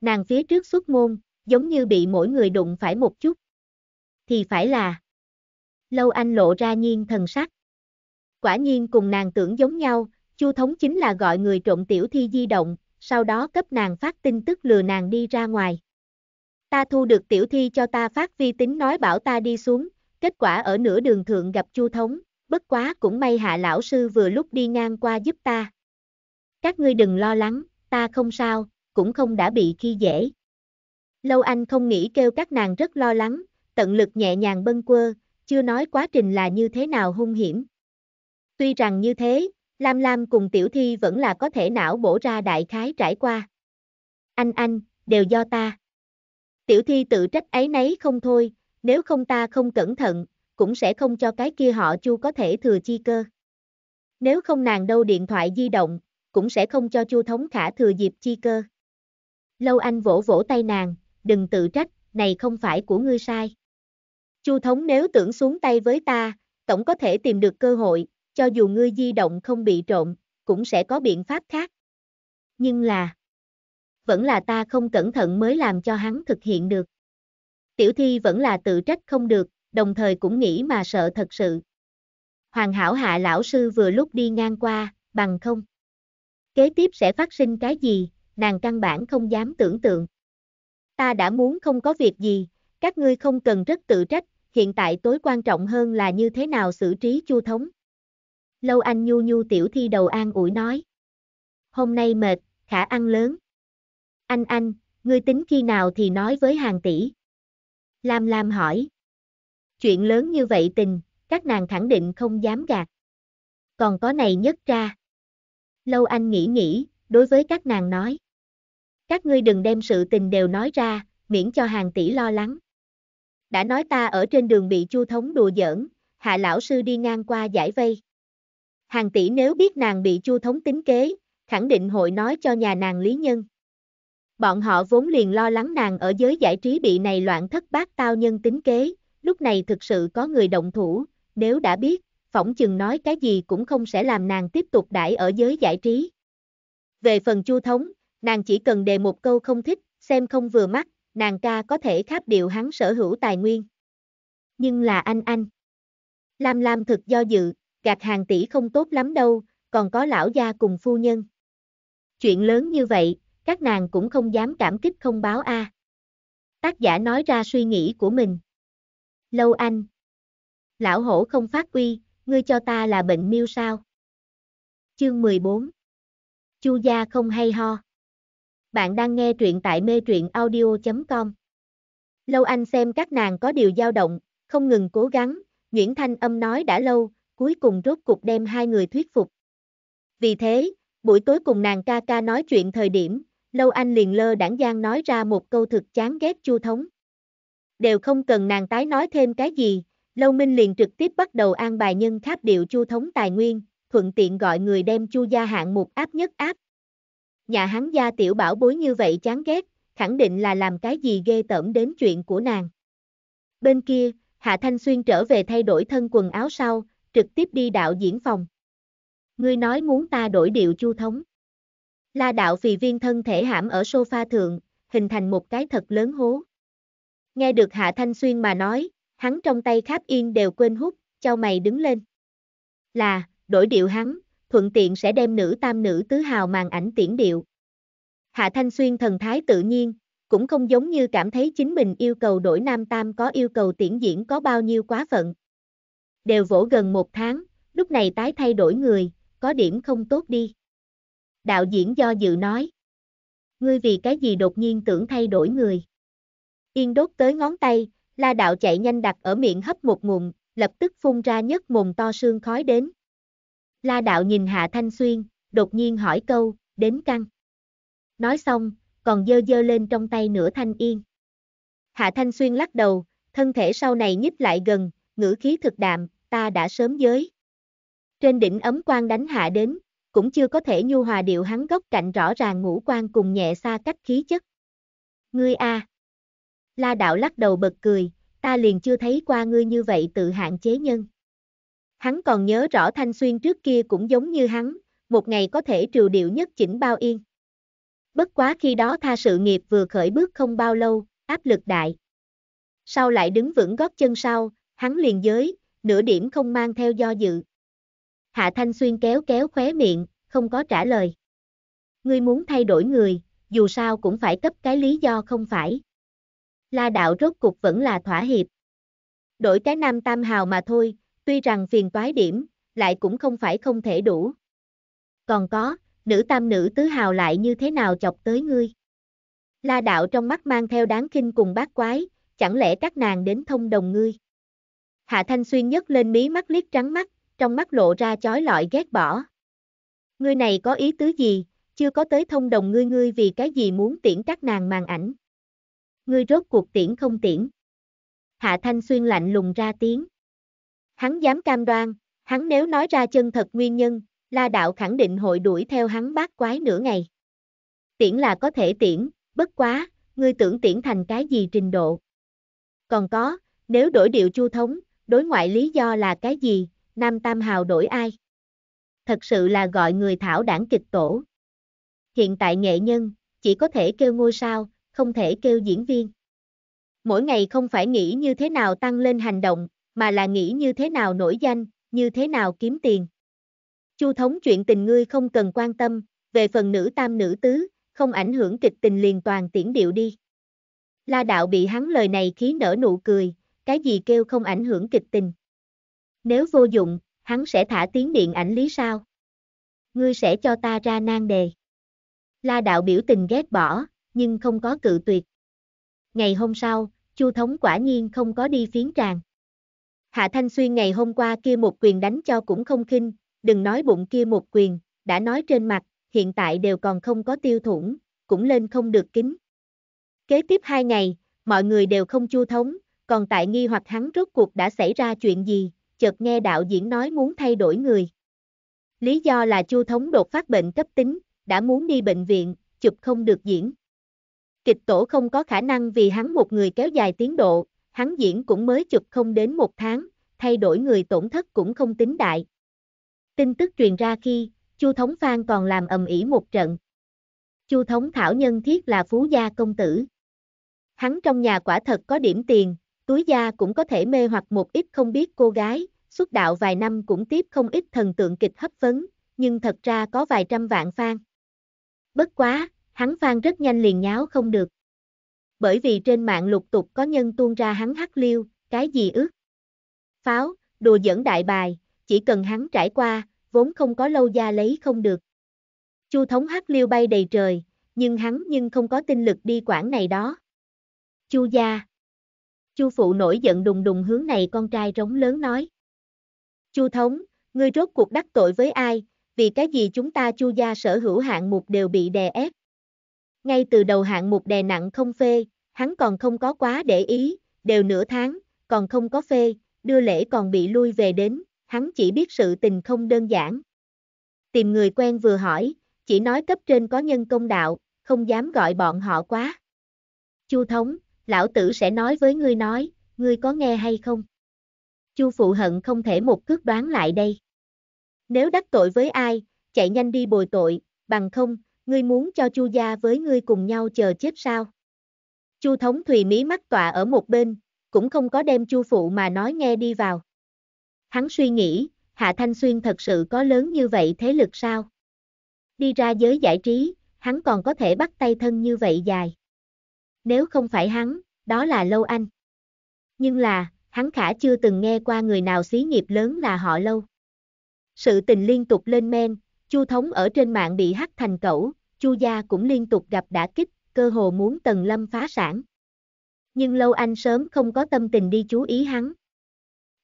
Nàng phía trước xuất môn, giống như bị mỗi người đụng phải một chút. Thì phải là. Lâu anh lộ ra nhiên thần sắc. Quả nhiên cùng nàng tưởng giống nhau, Chu thống chính là gọi người trộm tiểu thi di động, sau đó cấp nàng phát tin tức lừa nàng đi ra ngoài. Ta thu được tiểu thi cho ta phát vi tính nói bảo ta đi xuống, kết quả ở nửa đường thượng gặp Chu thống, bất quá cũng may hạ lão sư vừa lúc đi ngang qua giúp ta. Các ngươi đừng lo lắng, ta không sao, cũng không đã bị khi dễ. Lâu anh không nghĩ kêu các nàng rất lo lắng, tận lực nhẹ nhàng bâng quơ, chưa nói quá trình là như thế nào hung hiểm. Tuy rằng như thế, Lam Lam cùng Tiểu Thi vẫn là có thể não bổ ra đại khái trải qua. Anh anh, đều do ta. Tiểu thi tự trách ấy nấy không thôi, nếu không ta không cẩn thận, cũng sẽ không cho cái kia họ chu có thể thừa chi cơ. Nếu không nàng đâu điện thoại di động, cũng sẽ không cho chu thống khả thừa dịp chi cơ. Lâu anh vỗ vỗ tay nàng, đừng tự trách, này không phải của ngươi sai. Chu thống nếu tưởng xuống tay với ta, tổng có thể tìm được cơ hội, cho dù ngươi di động không bị trộm, cũng sẽ có biện pháp khác. Nhưng là, vẫn là ta không cẩn thận mới làm cho hắn thực hiện được. Tiểu thi vẫn là tự trách không được, đồng thời cũng nghĩ mà sợ thật sự. Hoàng hảo hạ lão sư vừa lúc đi ngang qua, bằng không. Kế tiếp sẽ phát sinh cái gì, nàng căn bản không dám tưởng tượng. Ta đã muốn không có việc gì, các ngươi không cần rất tự trách, hiện tại tối quan trọng hơn là như thế nào xử trí chu thống. Lâu anh nhu nhu tiểu thi đầu an ủi nói. Hôm nay mệt, khả ăn lớn. Anh anh, ngươi tính khi nào thì nói với hàng tỷ. Lam Lam hỏi. Chuyện lớn như vậy tình, các nàng khẳng định không dám gạt. Còn có này nhất ra. Lâu anh nghĩ nghĩ, đối với các nàng nói. Các ngươi đừng đem sự tình đều nói ra, miễn cho hàng tỷ lo lắng. Đã nói ta ở trên đường bị chu thống đùa giỡn, hạ lão sư đi ngang qua giải vây. Hàng tỷ nếu biết nàng bị chu thống tính kế, khẳng định hội nói cho nhà nàng lý nhân. Bọn họ vốn liền lo lắng nàng ở giới giải trí bị này loạn thất bát tao nhân tính kế, lúc này thực sự có người động thủ, nếu đã biết, phỏng chừng nói cái gì cũng không sẽ làm nàng tiếp tục đãi ở giới giải trí. Về phần chu thống, nàng chỉ cần đề một câu không thích, xem không vừa mắt, nàng ca có thể kháp điều hắn sở hữu tài nguyên. Nhưng là anh anh. Lam Lam thực do dự, gạt hàng tỷ không tốt lắm đâu, còn có lão gia cùng phu nhân. Chuyện lớn như vậy, các nàng cũng không dám cảm kích không báo a. À. Tác giả nói ra suy nghĩ của mình. Lâu anh. Lão hổ không phát uy, ngươi cho ta là bệnh miêu sao? Chương 14. Chu gia không hay ho. Bạn đang nghe truyện tại mê truyện audio.com. Lâu anh xem các nàng có điều dao động, không ngừng cố gắng, Nguyễn Thanh âm nói đã lâu, cuối cùng rốt cục đem hai người thuyết phục. Vì thế, buổi tối cùng nàng ca ca nói chuyện thời điểm, lâu anh liền lơ đảng giang nói ra một câu thực chán ghét chu thống. Đều không cần nàng tái nói thêm cái gì, lâu minh liền trực tiếp bắt đầu an bài nhân tháp điệu chu thống tài nguyên, thuận tiện gọi người đem chu gia hạng mục áp nhất áp. Nhà hắn gia tiểu bảo bối như vậy chán ghét, khẳng định là làm cái gì ghê tởm đến chuyện của nàng. Bên kia, Hạ Thanh Xuyên trở về thay đổi thân quần áo sau, trực tiếp đi đạo diễn phòng. Ngươi nói muốn ta đổi điệu chu thống. La đạo phì viên thân thể hãm ở sofa thượng, hình thành một cái thật lớn hố. Nghe được Hạ Thanh Xuyên mà nói, hắn trong tay kháp yên đều quên hút, cho mày đứng lên. Là, đổi điệu hắn, thuận tiện sẽ đem nữ tam nữ tứ hào màn ảnh tiễn điệu. Hạ Thanh Xuyên thần thái tự nhiên, cũng không giống như cảm thấy chính mình yêu cầu đổi nam tam có yêu cầu tiễn diễn có bao nhiêu quá phận. Đều vỗ gần một tháng, lúc này tái thay đổi người, có điểm không tốt đi đạo diễn do dự nói. Ngươi vì cái gì đột nhiên tưởng thay đổi người. Yên đốt tới ngón tay, la đạo chạy nhanh đặt ở miệng hấp một ngụm, lập tức phun ra nhấc mồm to sương khói đến. La đạo nhìn Hạ Thanh Xuyên, đột nhiên hỏi câu, đến căng. Nói xong, còn dơ dơ lên trong tay nửa thanh yên. Hạ Thanh Xuyên lắc đầu, thân thể sau này nhích lại gần, ngữ khí thực đạm, ta đã sớm giới. Trên đỉnh ấm quang đánh hạ đến, cũng chưa có thể nhu hòa điệu hắn góc cạnh rõ ràng ngũ quan cùng nhẹ xa cách khí chất. Ngươi a. La đạo lắc đầu bật cười, ta liền chưa thấy qua ngươi như vậy tự hạn chế nhân. Hắn còn nhớ rõ Thanh Xuyên trước kia cũng giống như hắn, một ngày có thể trừ điệu nhất chỉnh bao yên. Bất quá khi đó tha sự nghiệp vừa khởi bước không bao lâu, áp lực đại. Sau lại đứng vững gót chân sau, hắn liền giới, nửa điểm không mang theo do dự. Hạ Thanh Xuyên kéo kéo khóe miệng, không có trả lời. Ngươi muốn thay đổi người, dù sao cũng phải cấp cái lý do không phải. La đạo rốt cục vẫn là thỏa hiệp. Đổi cái nam tam hào mà thôi, tuy rằng phiền toái điểm, lại cũng không phải không thể đủ. Còn có, nữ tam nữ tứ hào lại như thế nào chọc tới ngươi. La đạo trong mắt mang theo đáng kinh cùng bác quái, chẳng lẽ các nàng đến thông đồng ngươi. Hạ Thanh Xuyên nhấc lên mí mắt liếc trắng mắt, trong mắt lộ ra chói lọi ghét bỏ. Ngươi này có ý tứ gì, chưa có tới thông đồng ngươi ngươi vì cái gì muốn tiễn các nàng màn ảnh. Ngươi rốt cuộc tiễn không tiễn. Hạ Thanh Xuyên lạnh lùng ra tiếng. Hắn dám cam đoan, hắn nếu nói ra chân thật nguyên nhân, La Đạo khẳng định hội đuổi theo hắn bát quái nửa ngày. Tiễn là có thể tiễn, bất quá, ngươi tưởng tiễn thành cái gì trình độ. Còn có, nếu đổi điệu chu thống, đối ngoại lý do là cái gì, Nam Tam Hào đổi ai? Thật sự là gọi người thảo đảng kịch tổ. Hiện tại nghệ nhân, chỉ có thể kêu ngôi sao, không thể kêu diễn viên. Mỗi ngày không phải nghĩ như thế nào tăng lên hành động, mà là nghĩ như thế nào nổi danh, như thế nào kiếm tiền. Chu thống chuyện tình ngươi không cần quan tâm, về phần nữ tam nữ tứ, không ảnh hưởng kịch tình liền toàn tiễn điệu đi. La đạo bị hắn lời này khí nở nụ cười, cái gì kêu không ảnh hưởng kịch tình. Nếu vô dụng, hắn sẽ thả tiếng điện ảnh lý sao? Ngươi sẽ cho ta ra nan đề. La đạo biểu tình ghét bỏ, nhưng không có cự tuyệt. Ngày hôm sau, Chu thống quả nhiên không có đi phiến tràng. Hạ Thanh Xuyên ngày hôm qua kia một quyền đánh cho cũng không khinh, đừng nói bụng kia một quyền, đã nói trên mặt, hiện tại đều còn không có tiêu thủng, cũng lên không được kính. Kế tiếp hai ngày, mọi người đều không chu thống, còn tại nghi hoặc hắn rốt cuộc đã xảy ra chuyện gì, chợt nghe đạo diễn nói muốn thay đổi người. Lý do là Chu Thống đột phát bệnh cấp tính, đã muốn đi bệnh viện, chụp không được diễn. Kịch tổ không có khả năng vì hắn một người kéo dài tiến độ, hắn diễn cũng mới chụp không đến một tháng, thay đổi người tổn thất cũng không tính đại. Tin tức truyền ra khi, Chu Thống Phan còn làm ầm ĩ một trận. Chu Thống Thảo nhân thiết là phú gia công tử. Hắn trong nhà quả thật có điểm tiền, túi da cũng có thể mê hoặc một ít không biết cô gái, xuất đạo vài năm cũng tiếp không ít thần tượng kịch hấp vấn, nhưng thật ra có vài trăm vạn fan. Bất quá, hắn fan rất nhanh liền nháo không được. Bởi vì trên mạng lục tục có nhân tuôn ra hắn hắc liêu, cái gì ước. Pháo, đùa dẫn đại bài, chỉ cần hắn trải qua, vốn không có lâu da lấy không được. Chu thống hắc liêu bay đầy trời, nhưng hắn nhưng không có tinh lực đi quản này đó. Chu gia Chu phụ nổi giận đùng đùng hướng này con trai rống lớn nói. Chu thống, ngươi rốt cuộc đắc tội với ai, vì cái gì chúng ta chu gia sở hữu hạng mục đều bị đè ép. Ngay từ đầu hạng mục đè nặng không phê, hắn còn không có quá để ý, đều nửa tháng, còn không có phê, đưa lễ còn bị lui về đến, hắn chỉ biết sự tình không đơn giản. Tìm người quen vừa hỏi, chỉ nói cấp trên có nhân công đạo, không dám gọi bọn họ quá. Chu thống, lão tử sẽ nói với ngươi nói, ngươi có nghe hay không? Chu phụ hận không thể một cước đoán lại đây. Nếu đắc tội với ai, chạy nhanh đi bồi tội, bằng không, ngươi muốn cho Chu gia với ngươi cùng nhau chờ chết sao? Chu thống thùy mí mắt tọa ở một bên, cũng không có đem Chu phụ mà nói nghe đi vào. Hắn suy nghĩ, Hạ Thanh Xuyên thật sự có lớn như vậy thế lực sao? Đi ra giới giải trí, hắn còn có thể bắt tay thân như vậy dài nếu không phải hắn, đó là Lâu Anh. Nhưng là, hắn khả chưa từng nghe qua người nào xí nghiệp lớn là họ Lâu. Sự tình liên tục lên men, Chu Thống ở trên mạng bị hắt thành cẩu, Chu gia cũng liên tục gặp đả kích, cơ hồ muốn Tần Lâm phá sản. Nhưng Lâu Anh sớm không có tâm tình đi chú ý hắn.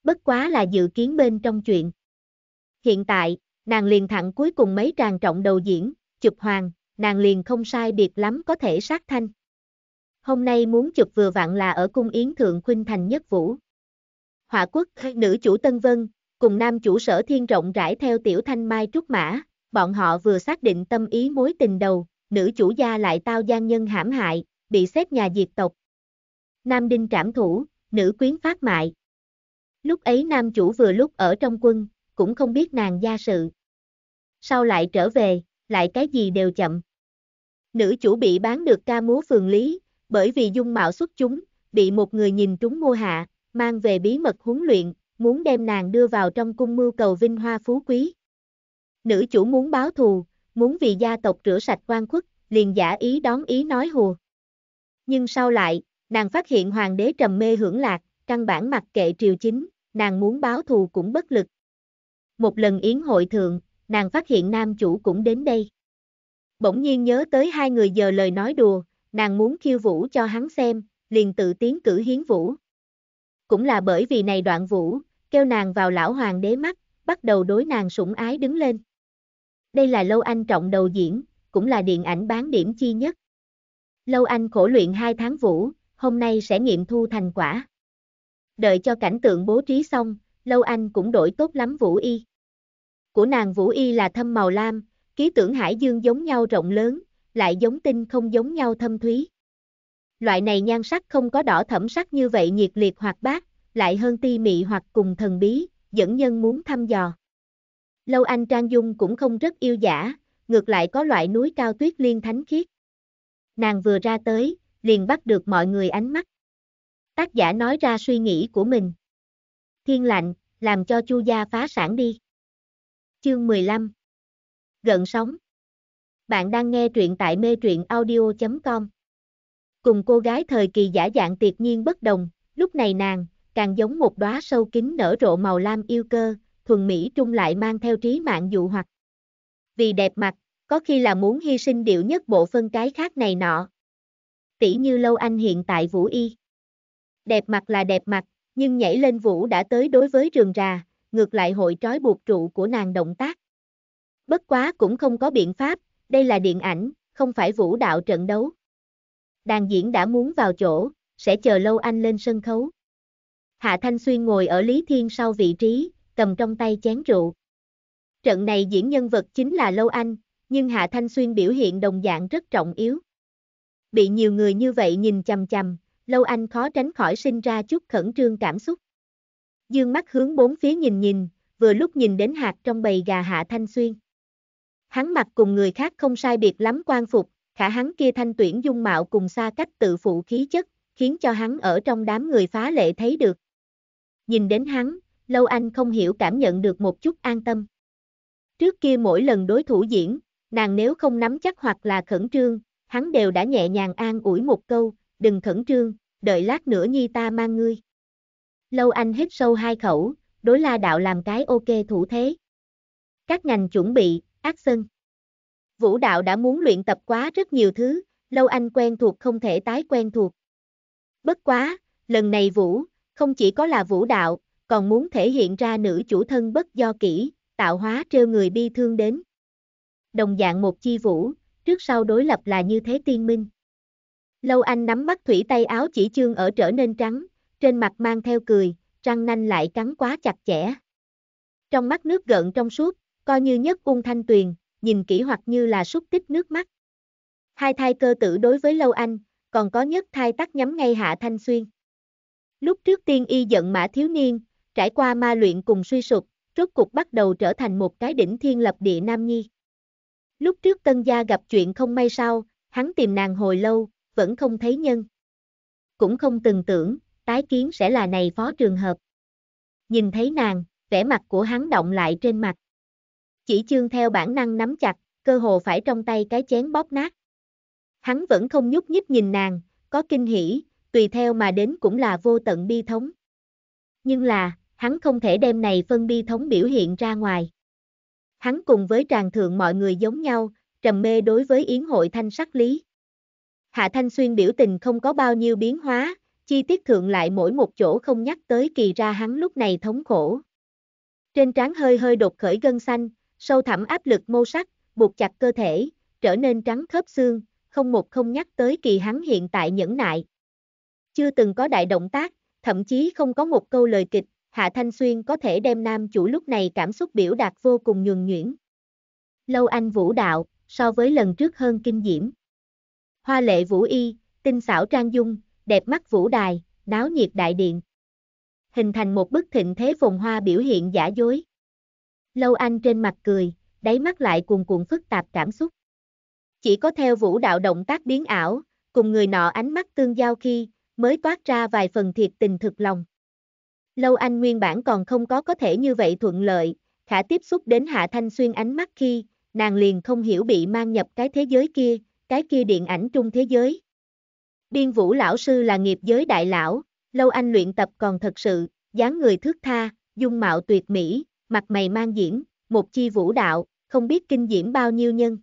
Bất quá là dự kiến bên trong chuyện. Hiện tại, nàng liền thẳng cuối cùng mấy tràng trọng đầu diễn, chụp hoàng, nàng liền không sai biệt lắm có thể sát thanh hôm nay muốn chụp vừa vặn là ở cung yến thượng khuynh thành nhất vũ. Họa quốc, nữ chủ Tân Vân, cùng nam chủ sở thiên rộng rãi theo tiểu thanh mai trúc mã, bọn họ vừa xác định tâm ý mối tình đầu, nữ chủ gia lại tao gian nhân hãm hại, bị xếp nhà diệt tộc. Nam đinh trảm thủ, nữ quyến phát mại. Lúc ấy nam chủ vừa lúc ở trong quân, cũng không biết nàng gia sự. Sau lại trở về, lại cái gì đều chậm. Nữ chủ bị bán được ca múa phường lý, bởi vì dung mạo xuất chúng, bị một người nhìn trúng mua hạ, mang về bí mật huấn luyện, muốn đem nàng đưa vào trong cung mưu cầu vinh hoa phú quý. Nữ chủ muốn báo thù, muốn vì gia tộc rửa sạch quan khuất, liền giả ý đón ý nói hùa. Nhưng sau lại, nàng phát hiện hoàng đế trầm mê hưởng lạc, căn bản mặc kệ triều chính, nàng muốn báo thù cũng bất lực. Một lần yến hội thượng, nàng phát hiện nam chủ cũng đến đây. Bỗng nhiên nhớ tới hai người giờ lời nói đùa, nàng muốn khiêu vũ cho hắn xem, liền tự tiến cử hiến vũ. Cũng là bởi vì này đoạn vũ, kêu nàng vào lão hoàng đế mắt, bắt đầu đối nàng sủng ái đứng lên. Đây là Lâu Anh trọng đầu diễn, cũng là điện ảnh bán điểm chi nhất. Lâu Anh khổ luyện 2 tháng vũ, hôm nay sẽ nghiệm thu thành quả. Đợi cho cảnh tượng bố trí xong, Lâu Anh cũng đổi tốt lắm Vũ Y. Của nàng Vũ Y là thâm màu lam, ký tưởng hải dương giống nhau rộng lớn, lại giống tinh không giống nhau thâm thúy. Loại này nhan sắc không có đỏ thẩm sắc như vậy nhiệt liệt hoặc bát, lại hơn ti mị hoặc cùng thần bí, dẫn nhân muốn thăm dò. Lâu Anh Trang Dung cũng không rất yêu giả, ngược lại có loại núi cao tuyết liên thánh khiết. Nàng vừa ra tới, liền bắt được mọi người ánh mắt. Tác giả nói ra suy nghĩ của mình. Thiên lạnh, làm cho chu gia phá sản đi. Chương 15 gần sóng bạn đang nghe truyện tại mê truyện audio.com. Cùng cô gái thời kỳ giả dạng tuyệt nhiên bất đồng, lúc này nàng, càng giống một đóa sâu kín nở rộ màu lam yêu cơ, thuần mỹ trung lại mang theo trí mạng dụ hoặc. Vì đẹp mặt, có khi là muốn hy sinh điệu nhất bộ phân cái khác này nọ. Tỷ như lâu anh hiện tại Vũ Y. Đẹp mặt là đẹp mặt, nhưng nhảy lên Vũ đã tới đối với rừng rà, ngược lại hội trói buộc trụ của nàng động tác. Bất quá cũng không có biện pháp, đây là điện ảnh, không phải vũ đạo trận đấu. Đàn diễn đã muốn vào chỗ, sẽ chờ lâu anh lên sân khấu. Hạ Thanh Xuyên ngồi ở Lý Thiên sau vị trí, cầm trong tay chén rượu. Trận này diễn nhân vật chính là Lâu Anh, nhưng Hạ Thanh Xuyên biểu hiện đồng dạng rất trọng yếu. Bị nhiều người như vậy nhìn chằm chằm, Lâu Anh khó tránh khỏi sinh ra chút khẩn trương cảm xúc. Dương mắt hướng bốn phía nhìn nhìn, vừa lúc nhìn đến hạt trong bầy gà Hạ Thanh Xuyên hắn mặc cùng người khác không sai biệt lắm quan phục, khả hắn kia thanh tuyển dung mạo cùng xa cách tự phụ khí chất, khiến cho hắn ở trong đám người phá lệ thấy được. Nhìn đến hắn, Lâu Anh không hiểu cảm nhận được một chút an tâm. Trước kia mỗi lần đối thủ diễn, nàng nếu không nắm chắc hoặc là khẩn trương, hắn đều đã nhẹ nhàng an ủi một câu, đừng khẩn trương, đợi lát nữa nhi ta mang ngươi. Lâu Anh hít sâu hai khẩu, đối la đạo làm cái ok thủ thế. Các ngành chuẩn bị, ác sân. Vũ đạo đã muốn luyện tập quá rất nhiều thứ, lâu anh quen thuộc không thể tái quen thuộc. Bất quá, lần này Vũ, không chỉ có là Vũ đạo, còn muốn thể hiện ra nữ chủ thân bất do kỹ, tạo hóa trêu người bi thương đến. Đồng dạng một chi Vũ, trước sau đối lập là như thế tiên minh. Lâu anh nắm mắt thủy tay áo chỉ chương ở trở nên trắng, trên mặt mang theo cười, trăng nanh lại cắn quá chặt chẽ. Trong mắt nước gợn trong suốt, coi như nhất ung thanh tuyền, nhìn kỹ hoặc như là xúc tích nước mắt. Hai thai cơ tử đối với Lâu Anh, còn có nhất thai tắc nhắm ngay Hạ Thanh Xuyên. Lúc trước tiên y giận mã thiếu niên, trải qua ma luyện cùng suy sụp, rốt cục bắt đầu trở thành một cái đỉnh thiên lập địa nam nhi. Lúc trước tân gia gặp chuyện không may sau, hắn tìm nàng hồi lâu, vẫn không thấy nhân. Cũng không từng tưởng, tái kiến sẽ là này phó trường hợp. Nhìn thấy nàng, vẻ mặt của hắn động lại trên mặt. Chỉ chương theo bản năng nắm chặt, cơ hồ phải trong tay cái chén bóp nát. Hắn vẫn không nhúc nhích nhìn nàng, có kinh hỉ, tùy theo mà đến cũng là vô tận bi thống. Nhưng là, hắn không thể đem này phân bi thống biểu hiện ra ngoài. Hắn cùng với tràng thượng mọi người giống nhau, trầm mê đối với yến hội thanh sắc lý. Hạ Thanh Xuyên biểu tình không có bao nhiêu biến hóa, chi tiết thượng lại mỗi một chỗ không nhắc tới kỳ ra hắn lúc này thống khổ. Trên trán hơi hơi đột khởi gân xanh, sâu thẳm áp lực mô sắc, buộc chặt cơ thể, trở nên trắng khớp xương, không một không nhắc tới kỳ hắn hiện tại nhẫn nại. Chưa từng có đại động tác, thậm chí không có một câu lời kịch, Hạ Thanh Xuyên có thể đem nam chủ lúc này cảm xúc biểu đạt vô cùng nhường nhuyễn. Lâu anh vũ đạo, so với lần trước hơn kinh diễm. Hoa lệ vũ y, tinh xảo trang dung, đẹp mắt vũ đài, náo nhiệt đại điện. Hình thành một bức thịnh thế phồn hoa biểu hiện giả dối. Lâu Anh trên mặt cười, đáy mắt lại cuồn cuộn phức tạp cảm xúc. Chỉ có theo vũ đạo động tác biến ảo, cùng người nọ ánh mắt tương giao khi, mới toát ra vài phần thiệt tình thực lòng. Lâu Anh nguyên bản còn không có có thể như vậy thuận lợi, khả tiếp xúc đến Hạ Thanh Xuyên ánh mắt khi, nàng liền không hiểu bị mang nhập cái thế giới kia, cái kia điện ảnh trung thế giới. Biên vũ lão sư là nghiệp giới đại lão, Lâu Anh luyện tập còn thật sự, dáng người thước tha, dung mạo tuyệt mỹ, mặt mày mang diễm, một chi vũ đạo, không biết kinh diễm bao nhiêu nhân.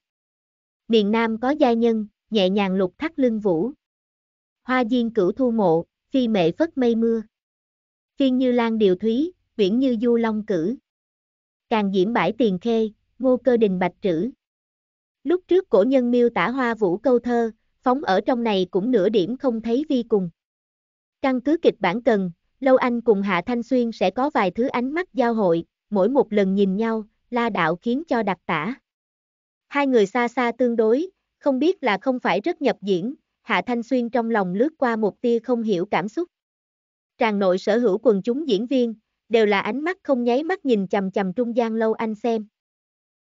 Miền Nam có giai nhân, nhẹ nhàng lục thắt lưng vũ. Hoa diên cửu thu mộ, phi mệ phất mây mưa. Phiên như lan điều thúy, viễn như du long cử. Càng diễm bãi tiền khê, ngô cơ đình bạch trữ. Lúc trước cổ nhân miêu tả hoa vũ câu thơ, phóng ở trong này cũng nửa điểm không thấy vi cùng. Căn cứ kịch bản cần, Lâu Anh cùng Hạ Thanh Xuyên sẽ có vài thứ ánh mắt giao hội, mỗi một lần nhìn nhau, la đạo khiến cho đặc tả. Hai người xa xa tương đối, không biết là không phải rất nhập diễn, Hạ Thanh Xuyên trong lòng lướt qua một tia không hiểu cảm xúc. Tràng nội sở hữu quần chúng diễn viên, đều là ánh mắt không nháy mắt nhìn chầm chầm trung gian lâu anh xem.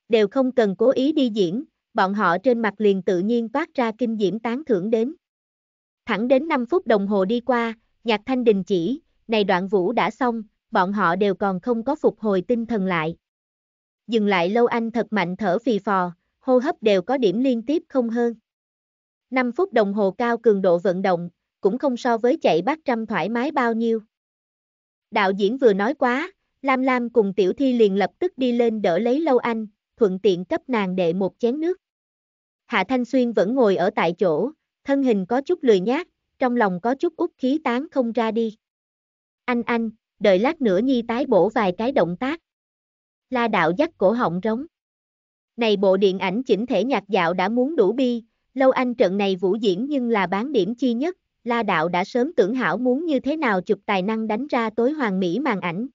Đều không cần cố ý đi diễn, bọn họ trên mặt liền tự nhiên toát ra kinh diễm tán thưởng đến. Thẳng đến 5 phút đồng hồ đi qua, nhạc thanh đình chỉ, này đoạn vũ đã xong, bọn họ đều còn không có phục hồi tinh thần lại. Dừng lại lâu anh thật mạnh thở phì phò, hô hấp đều có điểm liên tiếp không hơn. 5 phút đồng hồ cao cường độ vận động, cũng không so với chạy bát trăm thoải mái bao nhiêu. Đạo diễn vừa nói quá, Lam Lam cùng Tiểu Thi liền lập tức đi lên đỡ lấy Lâu Anh, thuận tiện cấp nàng đệ một chén nước. Hạ Thanh Xuyên vẫn ngồi ở tại chỗ, thân hình có chút lười nhát trong lòng có chút út khí tán không ra đi. Anh anh, đợi lát nữa Nhi tái bổ vài cái động tác. La đạo dắt cổ họng rống. Này bộ điện ảnh chỉnh thể nhạc dạo đã muốn đủ bi, lâu anh trận này vũ diễn nhưng là bán điểm chi nhất, La đạo đã sớm tưởng hảo muốn như thế nào chụp tài năng đánh ra tối hoàng mỹ màn ảnh.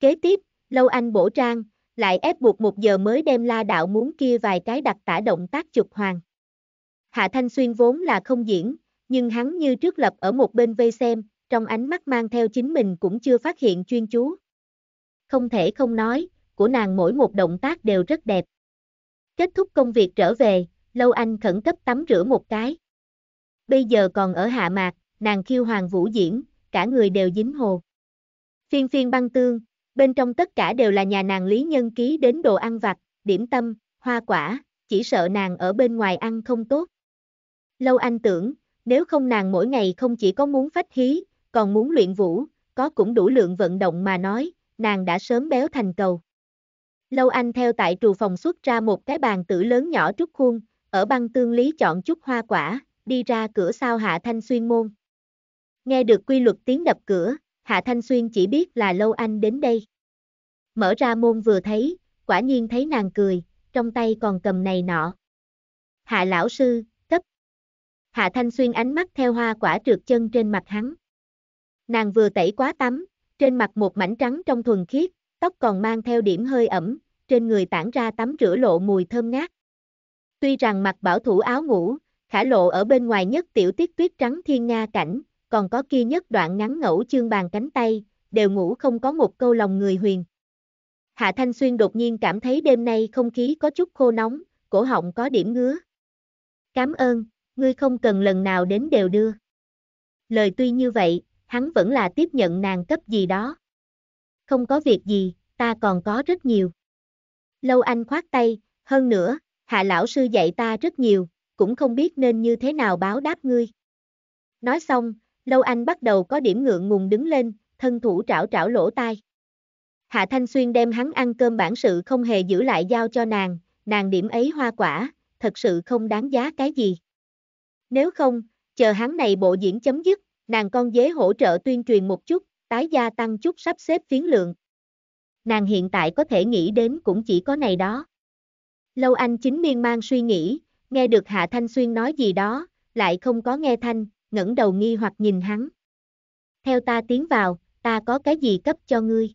Kế tiếp, lâu anh bổ trang, lại ép buộc một giờ mới đem la đạo muốn kia vài cái đặc tả động tác chụp hoàng. Hạ Thanh Xuyên vốn là không diễn, nhưng hắn như trước lập ở một bên vây xem, trong ánh mắt mang theo chính mình cũng chưa phát hiện chuyên chú. Không thể không nói, của nàng mỗi một động tác đều rất đẹp. Kết thúc công việc trở về, Lâu Anh khẩn cấp tắm rửa một cái. Bây giờ còn ở hạ mạc, nàng khiêu hoàng vũ diễn, cả người đều dính hồ. Phiên phiên băng tương, bên trong tất cả đều là nhà nàng lý nhân ký đến đồ ăn vặt, điểm tâm, hoa quả, chỉ sợ nàng ở bên ngoài ăn không tốt. Lâu Anh tưởng, nếu không nàng mỗi ngày không chỉ có muốn phách hí, còn muốn luyện vũ, có cũng đủ lượng vận động mà nói, nàng đã sớm béo thành cầu. Lâu Anh theo tại trù phòng xuất ra một cái bàn tử lớn nhỏ trúc khuôn, ở băng tương lý chọn chút hoa quả, đi ra cửa sau Hạ Thanh Xuyên môn. Nghe được quy luật tiếng đập cửa, Hạ Thanh Xuyên chỉ biết là Lâu Anh đến đây. Mở ra môn vừa thấy, quả nhiên thấy nàng cười, trong tay còn cầm này nọ. Hạ lão sư, cấp. Hạ Thanh Xuyên ánh mắt theo hoa quả trượt chân trên mặt hắn. Nàng vừa tẩy quá tắm, trên mặt một mảnh trắng trong thuần khiết, tóc còn mang theo điểm hơi ẩm, trên người tản ra tắm rửa lộ mùi thơm ngát. Tuy rằng mặc bảo thủ áo ngủ, khả lộ ở bên ngoài nhất tiểu tiết tuyết trắng thiên nga cảnh, còn có kia nhất đoạn ngắn ngẫu chương bàn cánh tay, đều ngủ không có một câu lòng người huyền. Hạ Thanh Xuyên đột nhiên cảm thấy đêm nay không khí có chút khô nóng, cổ họng có điểm ngứa. cảm ơn, ngươi không cần lần nào đến đều đưa. Lời tuy như vậy, hắn vẫn là tiếp nhận nàng cấp gì đó. Không có việc gì, ta còn có rất nhiều. Lâu anh khoát tay, hơn nữa, hạ lão sư dạy ta rất nhiều, cũng không biết nên như thế nào báo đáp ngươi. Nói xong, lâu anh bắt đầu có điểm ngượng ngùng đứng lên, thân thủ trảo trảo lỗ tai. Hạ Thanh Xuyên đem hắn ăn cơm bản sự không hề giữ lại giao cho nàng, nàng điểm ấy hoa quả, thật sự không đáng giá cái gì. Nếu không, chờ hắn này bộ diễn chấm dứt, Nàng con dế hỗ trợ tuyên truyền một chút, tái gia tăng chút sắp xếp phiến lượng. Nàng hiện tại có thể nghĩ đến cũng chỉ có này đó. Lâu Anh chính miên man suy nghĩ, nghe được Hạ Thanh Xuyên nói gì đó, lại không có nghe Thanh, ngẩng đầu nghi hoặc nhìn hắn. Theo ta tiến vào, ta có cái gì cấp cho ngươi?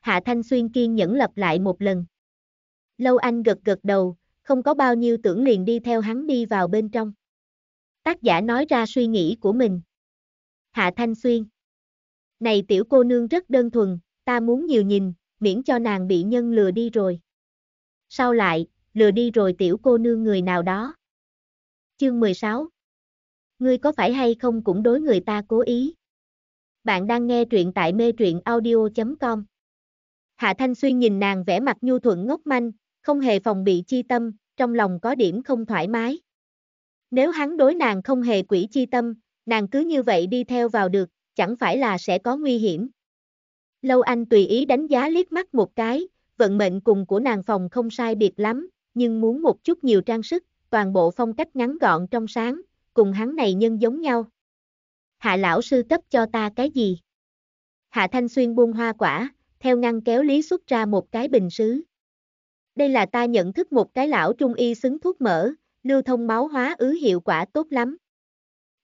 Hạ Thanh Xuyên kiên nhẫn lặp lại một lần. Lâu Anh gật gật đầu, không có bao nhiêu tưởng liền đi theo hắn đi vào bên trong. Tác giả nói ra suy nghĩ của mình. Hạ Thanh Xuyên. Này tiểu cô nương rất đơn thuần, ta muốn nhiều nhìn, miễn cho nàng bị nhân lừa đi rồi. Sau lại, lừa đi rồi tiểu cô nương người nào đó. Chương 16 Ngươi có phải hay không cũng đối người ta cố ý. Bạn đang nghe truyện tại mê truyện audio.com Hạ Thanh Xuyên nhìn nàng vẻ mặt nhu thuận ngốc manh, không hề phòng bị chi tâm, trong lòng có điểm không thoải mái. Nếu hắn đối nàng không hề quỷ chi tâm, nàng cứ như vậy đi theo vào được, chẳng phải là sẽ có nguy hiểm. Lâu Anh tùy ý đánh giá liếc mắt một cái, vận mệnh cùng của nàng phòng không sai biệt lắm, nhưng muốn một chút nhiều trang sức, toàn bộ phong cách ngắn gọn trong sáng, cùng hắn này nhân giống nhau. Hạ lão sư cấp cho ta cái gì? Hạ Thanh Xuyên buông hoa quả, theo ngăn kéo lý xuất ra một cái bình sứ. Đây là ta nhận thức một cái lão trung y xứng thuốc mỡ, lưu thông máu hóa ứ hiệu quả tốt lắm.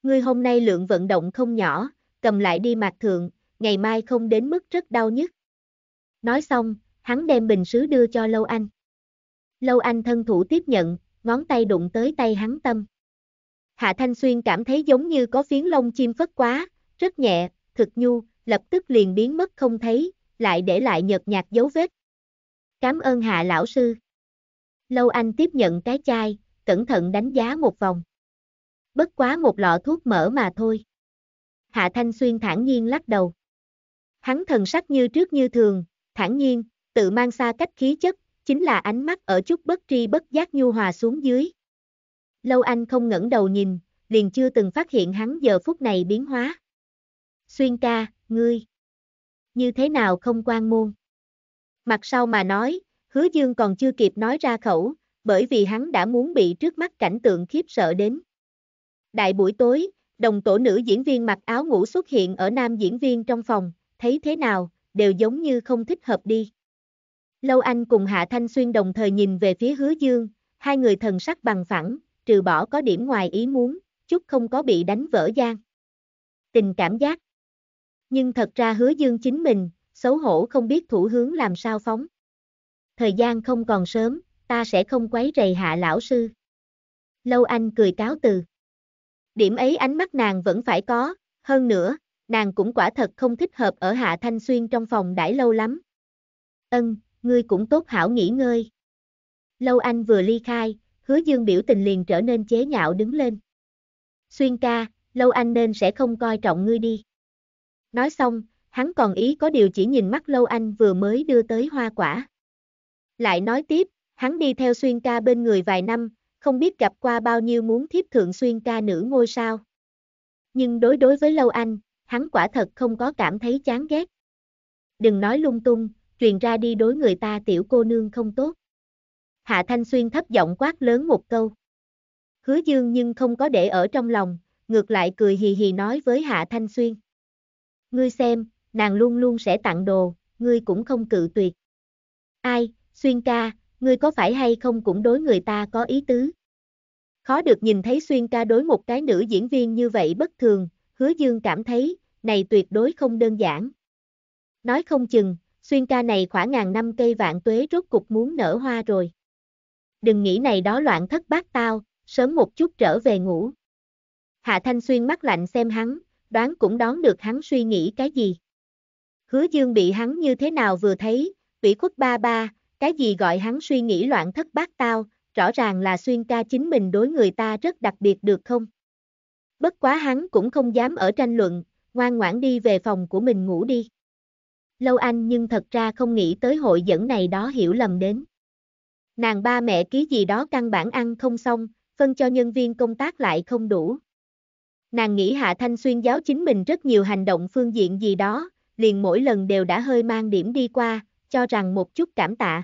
Ngươi hôm nay lượng vận động không nhỏ, cầm lại đi mạc thượng, ngày mai không đến mức rất đau nhất. Nói xong, hắn đem bình sứ đưa cho Lâu Anh. Lâu Anh thân thủ tiếp nhận, ngón tay đụng tới tay hắn tâm. Hạ Thanh Xuyên cảm thấy giống như có phiến lông chim phất quá, rất nhẹ, thực nhu, lập tức liền biến mất không thấy, lại để lại nhợt nhạt dấu vết. Cảm ơn Hạ lão sư. Lâu Anh tiếp nhận cái chai, cẩn thận đánh giá một vòng bất quá một lọ thuốc mỡ mà thôi. Hạ Thanh Xuyên thản nhiên lắc đầu. Hắn thần sắc như trước như thường, thản nhiên, tự mang xa cách khí chất, chính là ánh mắt ở chút bất tri bất giác nhu hòa xuống dưới. Lâu Anh không ngẩng đầu nhìn, liền chưa từng phát hiện hắn giờ phút này biến hóa. Xuyên ca, ngươi, như thế nào không quan môn? Mặt sau mà nói, hứa dương còn chưa kịp nói ra khẩu, bởi vì hắn đã muốn bị trước mắt cảnh tượng khiếp sợ đến. Đại buổi tối, đồng tổ nữ diễn viên mặc áo ngủ xuất hiện ở nam diễn viên trong phòng, thấy thế nào, đều giống như không thích hợp đi. Lâu Anh cùng Hạ Thanh Xuyên đồng thời nhìn về phía hứa dương, hai người thần sắc bằng phẳng, trừ bỏ có điểm ngoài ý muốn, chút không có bị đánh vỡ gian. Tình cảm giác. Nhưng thật ra hứa dương chính mình, xấu hổ không biết thủ hướng làm sao phóng. Thời gian không còn sớm, ta sẽ không quấy rầy hạ lão sư. Lâu Anh cười cáo từ. Điểm ấy ánh mắt nàng vẫn phải có, hơn nữa, nàng cũng quả thật không thích hợp ở Hạ Thanh Xuyên trong phòng đãi lâu lắm. Ân, ngươi cũng tốt hảo nghỉ ngơi. Lâu anh vừa ly khai, hứa dương biểu tình liền trở nên chế nhạo đứng lên. Xuyên ca, lâu anh nên sẽ không coi trọng ngươi đi. Nói xong, hắn còn ý có điều chỉ nhìn mắt lâu anh vừa mới đưa tới hoa quả. Lại nói tiếp, hắn đi theo xuyên ca bên người vài năm, không biết gặp qua bao nhiêu muốn thiếp thượng xuyên ca nữ ngôi sao. Nhưng đối đối với Lâu Anh, hắn quả thật không có cảm thấy chán ghét. Đừng nói lung tung, truyền ra đi đối người ta tiểu cô nương không tốt. Hạ Thanh Xuyên thấp giọng quát lớn một câu. Hứa Dương nhưng không có để ở trong lòng, ngược lại cười hì hì nói với Hạ Thanh Xuyên. Ngươi xem, nàng luôn luôn sẽ tặng đồ, ngươi cũng không cự tuyệt. Ai, Xuyên ca, ngươi có phải hay không cũng đối người ta có ý tứ. Khó được nhìn thấy Xuyên ca đối một cái nữ diễn viên như vậy bất thường, hứa dương cảm thấy, này tuyệt đối không đơn giản. Nói không chừng, Xuyên ca này khoảng ngàn năm cây vạn tuế rốt cục muốn nở hoa rồi. Đừng nghĩ này đó loạn thất bát tao, sớm một chút trở về ngủ. Hạ Thanh Xuyên mắt lạnh xem hắn, đoán cũng đoán được hắn suy nghĩ cái gì. Hứa Dương bị hắn như thế nào vừa thấy, ủy khuất ba ba, cái gì gọi hắn suy nghĩ loạn thất bát tao, rõ ràng là xuyên ca chính mình đối người ta rất đặc biệt được không? Bất quá hắn cũng không dám ở tranh luận, ngoan ngoãn đi về phòng của mình ngủ đi. Lâu Anh nhưng thật ra không nghĩ tới hội dẫn này đó hiểu lầm đến. Nàng ba mẹ ký gì đó căn bản ăn không xong, phân cho nhân viên công tác lại không đủ. Nàng nghĩ Hạ Thanh Xuyên giáo chính mình rất nhiều hành động phương diện gì đó, liền mỗi lần đều đã hơi mang điểm đi qua, cho rằng một chút cảm tạ.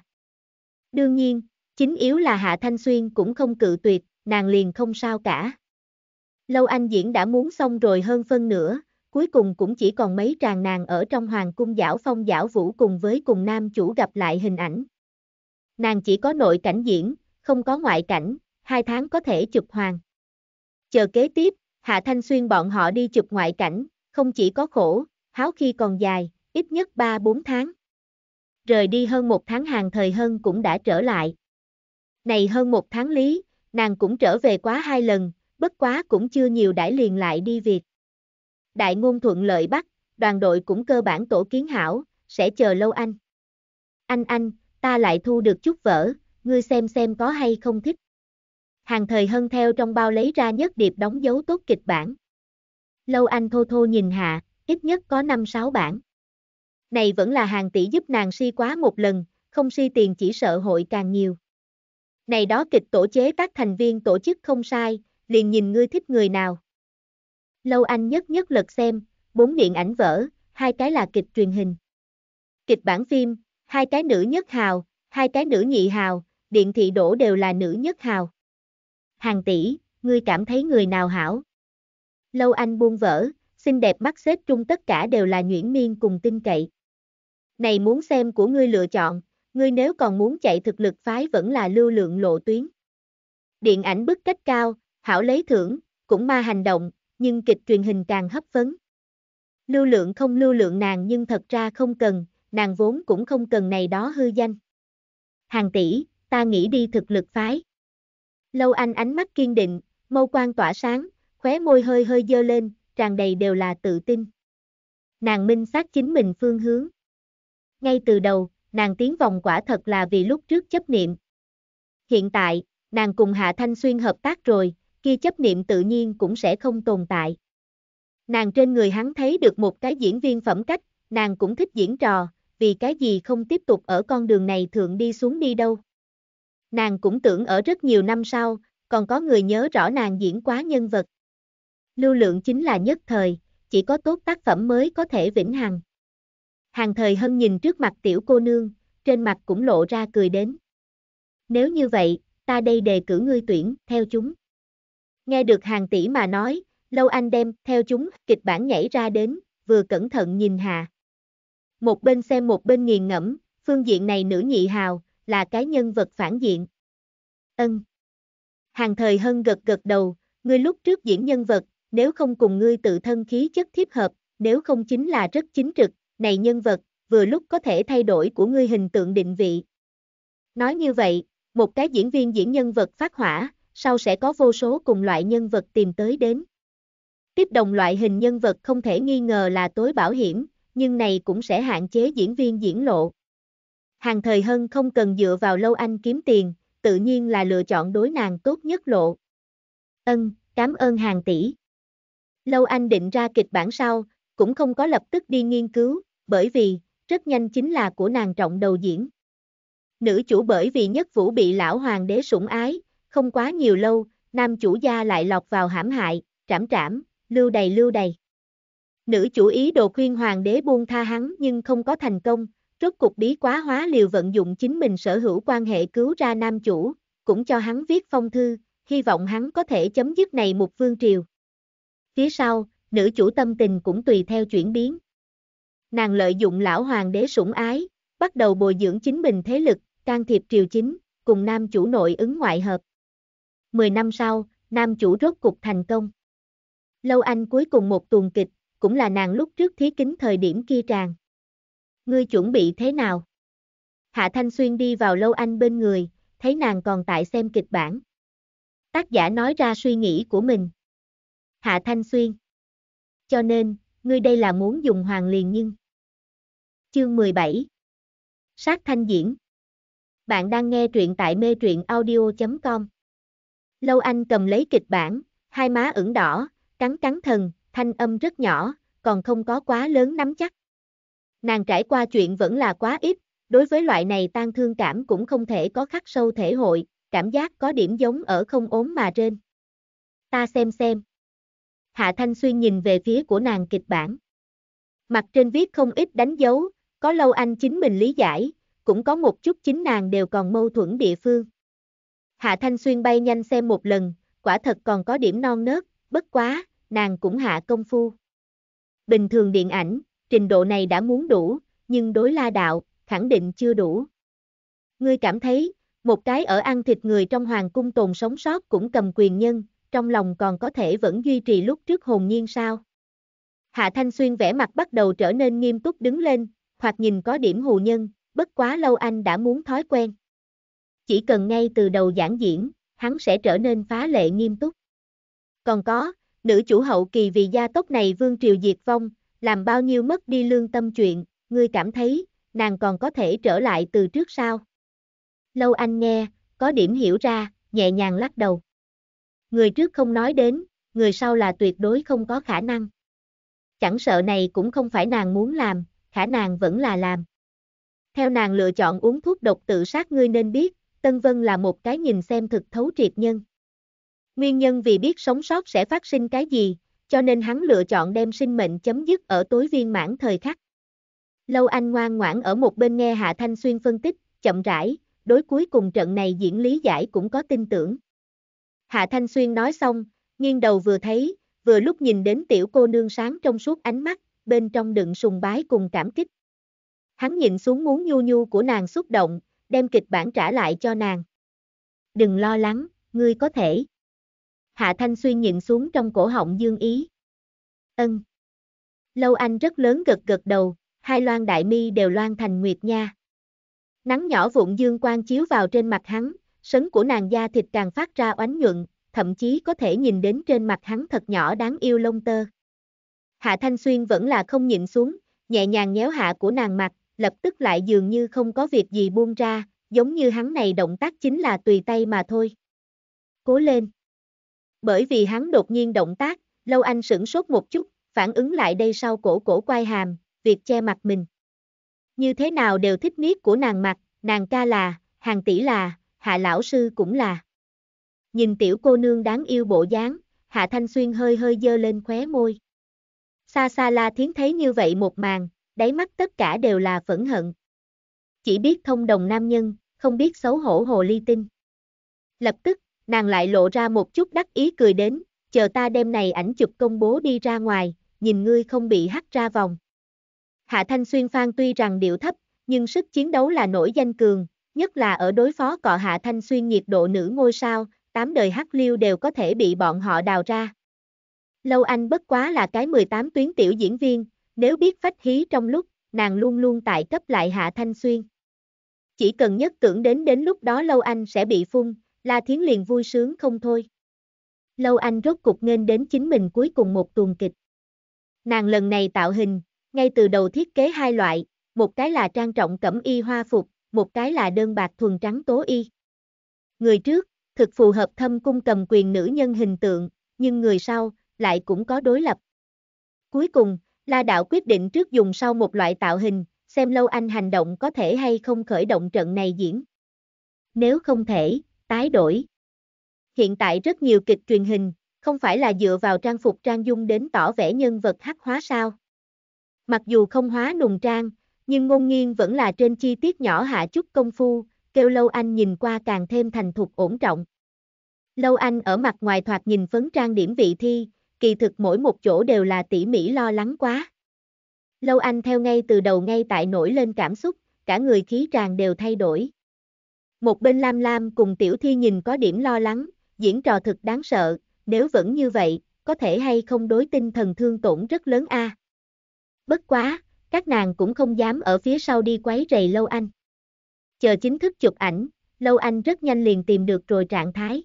Đương nhiên, chính yếu là Hạ Thanh Xuyên cũng không cự tuyệt, nàng liền không sao cả. Lâu Anh diễn đã muốn xong rồi hơn phân nữa, cuối cùng cũng chỉ còn mấy tràng nàng ở trong hoàng cung giảo phong giảo vũ cùng với cùng nam chủ gặp lại hình ảnh. Nàng chỉ có nội cảnh diễn, không có ngoại cảnh, hai tháng có thể chụp hoàng. Chờ kế tiếp, Hạ Thanh Xuyên bọn họ đi chụp ngoại cảnh, không chỉ có khổ, háo khi còn dài, ít nhất 3-4 tháng rời đi hơn một tháng hàng thời hơn cũng đã trở lại. Này hơn một tháng lý, nàng cũng trở về quá hai lần, bất quá cũng chưa nhiều đãi liền lại đi việc. Đại ngôn thuận lợi bắt, đoàn đội cũng cơ bản tổ kiến hảo, sẽ chờ lâu anh. Anh anh, ta lại thu được chút vỡ, ngươi xem xem có hay không thích. Hàng thời hân theo trong bao lấy ra nhất điệp đóng dấu tốt kịch bản. Lâu anh thô thô nhìn hạ, ít nhất có 5-6 bản này vẫn là hàng tỷ giúp nàng si quá một lần, không si tiền chỉ sợ hội càng nhiều. Này đó kịch tổ chế các thành viên tổ chức không sai, liền nhìn ngươi thích người nào. Lâu Anh nhất nhất lật xem, bốn điện ảnh vỡ, hai cái là kịch truyền hình. Kịch bản phim, hai cái nữ nhất hào, hai cái nữ nhị hào, điện thị đổ đều là nữ nhất hào. Hàng tỷ, ngươi cảm thấy người nào hảo? Lâu Anh buông vỡ, xinh đẹp mắt xếp trung tất cả đều là nhuyễn miên cùng tin cậy này muốn xem của ngươi lựa chọn, ngươi nếu còn muốn chạy thực lực phái vẫn là lưu lượng lộ tuyến. Điện ảnh bức cách cao, hảo lấy thưởng, cũng ma hành động, nhưng kịch truyền hình càng hấp phấn. Lưu lượng không lưu lượng nàng nhưng thật ra không cần, nàng vốn cũng không cần này đó hư danh. Hàng tỷ, ta nghĩ đi thực lực phái. Lâu anh ánh mắt kiên định, mâu quan tỏa sáng, khóe môi hơi hơi dơ lên, tràn đầy đều là tự tin. Nàng minh xác chính mình phương hướng ngay từ đầu, nàng tiến vòng quả thật là vì lúc trước chấp niệm. Hiện tại, nàng cùng Hạ Thanh Xuyên hợp tác rồi, kia chấp niệm tự nhiên cũng sẽ không tồn tại. Nàng trên người hắn thấy được một cái diễn viên phẩm cách, nàng cũng thích diễn trò, vì cái gì không tiếp tục ở con đường này thượng đi xuống đi đâu. Nàng cũng tưởng ở rất nhiều năm sau, còn có người nhớ rõ nàng diễn quá nhân vật. Lưu lượng chính là nhất thời, chỉ có tốt tác phẩm mới có thể vĩnh hằng. Hàng thời hân nhìn trước mặt tiểu cô nương, trên mặt cũng lộ ra cười đến. Nếu như vậy, ta đây đề cử ngươi tuyển, theo chúng. Nghe được hàng tỷ mà nói, lâu anh đem, theo chúng, kịch bản nhảy ra đến, vừa cẩn thận nhìn Hà. Một bên xem một bên nghiền ngẫm, phương diện này nữ nhị hào, là cái nhân vật phản diện. Ân. Hàng thời hân gật gật đầu, ngươi lúc trước diễn nhân vật, nếu không cùng ngươi tự thân khí chất thiếp hợp, nếu không chính là rất chính trực, này nhân vật, vừa lúc có thể thay đổi của ngươi hình tượng định vị. Nói như vậy, một cái diễn viên diễn nhân vật phát hỏa, sau sẽ có vô số cùng loại nhân vật tìm tới đến. Tiếp đồng loại hình nhân vật không thể nghi ngờ là tối bảo hiểm, nhưng này cũng sẽ hạn chế diễn viên diễn lộ. Hàng thời hân không cần dựa vào lâu anh kiếm tiền, tự nhiên là lựa chọn đối nàng tốt nhất lộ. Ân, cảm ơn hàng tỷ. Lâu anh định ra kịch bản sau, cũng không có lập tức đi nghiên cứu, bởi vì, rất nhanh chính là của nàng trọng đầu diễn. Nữ chủ bởi vì nhất vũ bị lão hoàng đế sủng ái, không quá nhiều lâu, nam chủ gia lại lọt vào hãm hại, trảm trảm, lưu đầy lưu đầy. Nữ chủ ý đồ khuyên hoàng đế buông tha hắn nhưng không có thành công, rốt cục bí quá hóa liều vận dụng chính mình sở hữu quan hệ cứu ra nam chủ, cũng cho hắn viết phong thư, hy vọng hắn có thể chấm dứt này một vương triều. Phía sau, nữ chủ tâm tình cũng tùy theo chuyển biến nàng lợi dụng lão hoàng đế sủng ái, bắt đầu bồi dưỡng chính mình thế lực, can thiệp triều chính, cùng nam chủ nội ứng ngoại hợp. Mười năm sau, nam chủ rốt cục thành công. Lâu Anh cuối cùng một tuần kịch, cũng là nàng lúc trước thí kính thời điểm kia tràn. Ngươi chuẩn bị thế nào? Hạ Thanh Xuyên đi vào Lâu Anh bên người, thấy nàng còn tại xem kịch bản. Tác giả nói ra suy nghĩ của mình. Hạ Thanh Xuyên. Cho nên, ngươi đây là muốn dùng hoàng liền nhưng. Chương 17 Sát thanh diễn Bạn đang nghe truyện tại mê truyện audio.com Lâu Anh cầm lấy kịch bản, hai má ửng đỏ, cắn cắn thần, thanh âm rất nhỏ, còn không có quá lớn nắm chắc. Nàng trải qua chuyện vẫn là quá ít, đối với loại này tan thương cảm cũng không thể có khắc sâu thể hội, cảm giác có điểm giống ở không ốm mà trên. Ta xem xem. Hạ Thanh Xuyên nhìn về phía của nàng kịch bản. Mặt trên viết không ít đánh dấu, có lâu anh chính mình lý giải, cũng có một chút chính nàng đều còn mâu thuẫn địa phương. Hạ Thanh Xuyên bay nhanh xem một lần, quả thật còn có điểm non nớt, bất quá, nàng cũng hạ công phu. Bình thường điện ảnh, trình độ này đã muốn đủ, nhưng đối la đạo, khẳng định chưa đủ. Ngươi cảm thấy, một cái ở ăn thịt người trong hoàng cung tồn sống sót cũng cầm quyền nhân, trong lòng còn có thể vẫn duy trì lúc trước hồn nhiên sao? Hạ Thanh Xuyên vẻ mặt bắt đầu trở nên nghiêm túc đứng lên, hoặc nhìn có điểm hù nhân, bất quá lâu anh đã muốn thói quen. Chỉ cần ngay từ đầu giảng diễn, hắn sẽ trở nên phá lệ nghiêm túc. Còn có, nữ chủ hậu kỳ vì gia tốc này vương triều diệt vong, làm bao nhiêu mất đi lương tâm chuyện, ngươi cảm thấy, nàng còn có thể trở lại từ trước sao? Lâu anh nghe, có điểm hiểu ra, nhẹ nhàng lắc đầu. Người trước không nói đến, người sau là tuyệt đối không có khả năng. Chẳng sợ này cũng không phải nàng muốn làm, khả nàng vẫn là làm. Theo nàng lựa chọn uống thuốc độc tự sát ngươi nên biết, Tân Vân là một cái nhìn xem thực thấu triệt nhân. Nguyên nhân vì biết sống sót sẽ phát sinh cái gì, cho nên hắn lựa chọn đem sinh mệnh chấm dứt ở tối viên mãn thời khắc. Lâu Anh ngoan ngoãn ở một bên nghe Hạ Thanh Xuyên phân tích, chậm rãi, đối cuối cùng trận này diễn lý giải cũng có tin tưởng. Hạ Thanh Xuyên nói xong, nghiêng đầu vừa thấy, vừa lúc nhìn đến tiểu cô nương sáng trong suốt ánh mắt, bên trong đựng sùng bái cùng cảm kích. Hắn nhìn xuống muốn nhu nhu của nàng xúc động, đem kịch bản trả lại cho nàng. Đừng lo lắng, ngươi có thể. Hạ Thanh Xuyên nhìn xuống trong cổ họng dương ý. Ân. Lâu Anh rất lớn gật gật đầu, hai loan đại mi đều loan thành nguyệt nha. Nắng nhỏ vụn dương quang chiếu vào trên mặt hắn, sấn của nàng da thịt càng phát ra oánh nhuận, thậm chí có thể nhìn đến trên mặt hắn thật nhỏ đáng yêu lông tơ. Hạ Thanh Xuyên vẫn là không nhịn xuống, nhẹ nhàng nhéo hạ của nàng mặt, lập tức lại dường như không có việc gì buông ra, giống như hắn này động tác chính là tùy tay mà thôi. Cố lên. Bởi vì hắn đột nhiên động tác, Lâu Anh sửng sốt một chút, phản ứng lại đây sau cổ cổ quay hàm, việc che mặt mình. Như thế nào đều thích miết của nàng mặt, nàng ca là, hàng tỷ là, hạ lão sư cũng là. Nhìn tiểu cô nương đáng yêu bộ dáng, hạ thanh xuyên hơi hơi dơ lên khóe môi. Xa xa la thiến thấy như vậy một màn, đáy mắt tất cả đều là phẫn hận. Chỉ biết thông đồng nam nhân, không biết xấu hổ hồ ly tinh. Lập tức, nàng lại lộ ra một chút đắc ý cười đến, chờ ta đem này ảnh chụp công bố đi ra ngoài, nhìn ngươi không bị hắt ra vòng. Hạ Thanh Xuyên Phan tuy rằng điệu thấp, nhưng sức chiến đấu là nổi danh cường, nhất là ở đối phó cọ Hạ Thanh Xuyên nhiệt độ nữ ngôi sao, tám đời hắc liêu đều có thể bị bọn họ đào ra. Lâu Anh bất quá là cái 18 tuyến tiểu diễn viên, nếu biết phách hí trong lúc, nàng luôn luôn tại cấp lại Hạ Thanh Xuyên. Chỉ cần nhất tưởng đến đến lúc đó Lâu Anh sẽ bị phun, La Thiến liền vui sướng không thôi. Lâu Anh rốt cục nghênh đến chính mình cuối cùng một tuần kịch. Nàng lần này tạo hình, ngay từ đầu thiết kế hai loại, một cái là trang trọng cẩm y hoa phục, một cái là đơn bạc thuần trắng tố y. Người trước, thực phù hợp thâm cung cầm quyền nữ nhân hình tượng, nhưng người sau, lại cũng có đối lập. Cuối cùng, La Đạo quyết định trước dùng sau một loại tạo hình, xem lâu anh hành động có thể hay không khởi động trận này diễn. Nếu không thể, tái đổi. Hiện tại rất nhiều kịch truyền hình, không phải là dựa vào trang phục trang dung đến tỏ vẻ nhân vật hắc hóa sao. Mặc dù không hóa nùng trang, nhưng ngôn nghiên vẫn là trên chi tiết nhỏ hạ chút công phu, kêu Lâu Anh nhìn qua càng thêm thành thục ổn trọng. Lâu Anh ở mặt ngoài thoạt nhìn phấn trang điểm vị thi, kỳ thực mỗi một chỗ đều là tỉ mỉ lo lắng quá. Lâu Anh theo ngay từ đầu ngay tại nổi lên cảm xúc, cả người khí tràn đều thay đổi. Một bên Lam Lam cùng Tiểu Thi nhìn có điểm lo lắng, diễn trò thực đáng sợ, nếu vẫn như vậy, có thể hay không đối tinh thần thương tổn rất lớn a. À. Bất quá, các nàng cũng không dám ở phía sau đi quấy rầy Lâu Anh. Chờ chính thức chụp ảnh, Lâu Anh rất nhanh liền tìm được rồi trạng thái.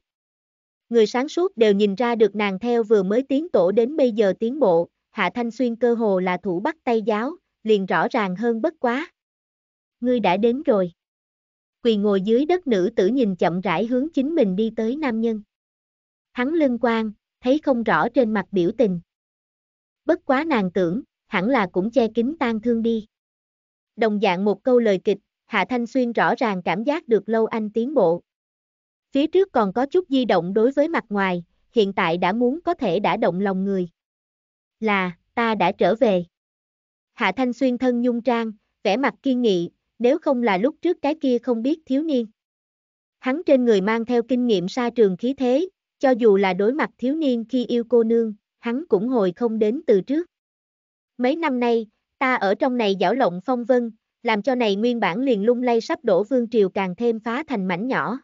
Người sáng suốt đều nhìn ra được nàng theo vừa mới tiến tổ đến bây giờ tiến bộ, Hạ Thanh Xuyên cơ hồ là thủ bắt tay giáo, liền rõ ràng hơn bất quá. Ngươi đã đến rồi. Quỳ ngồi dưới đất nữ tử nhìn chậm rãi hướng chính mình đi tới nam nhân. Hắn lưng quang, thấy không rõ trên mặt biểu tình. Bất quá nàng tưởng, hẳn là cũng che kính tan thương đi. Đồng dạng một câu lời kịch, Hạ Thanh Xuyên rõ ràng cảm giác được lâu anh tiến bộ. Phía trước còn có chút di động đối với mặt ngoài, hiện tại đã muốn có thể đã động lòng người. Là, ta đã trở về. Hạ Thanh Xuyên thân nhung trang, vẻ mặt kiên nghị, nếu không là lúc trước cái kia không biết thiếu niên. Hắn trên người mang theo kinh nghiệm xa trường khí thế, cho dù là đối mặt thiếu niên khi yêu cô nương, hắn cũng hồi không đến từ trước. Mấy năm nay, ta ở trong này giảo lộng phong vân, làm cho này nguyên bản liền lung lay sắp đổ vương triều càng thêm phá thành mảnh nhỏ.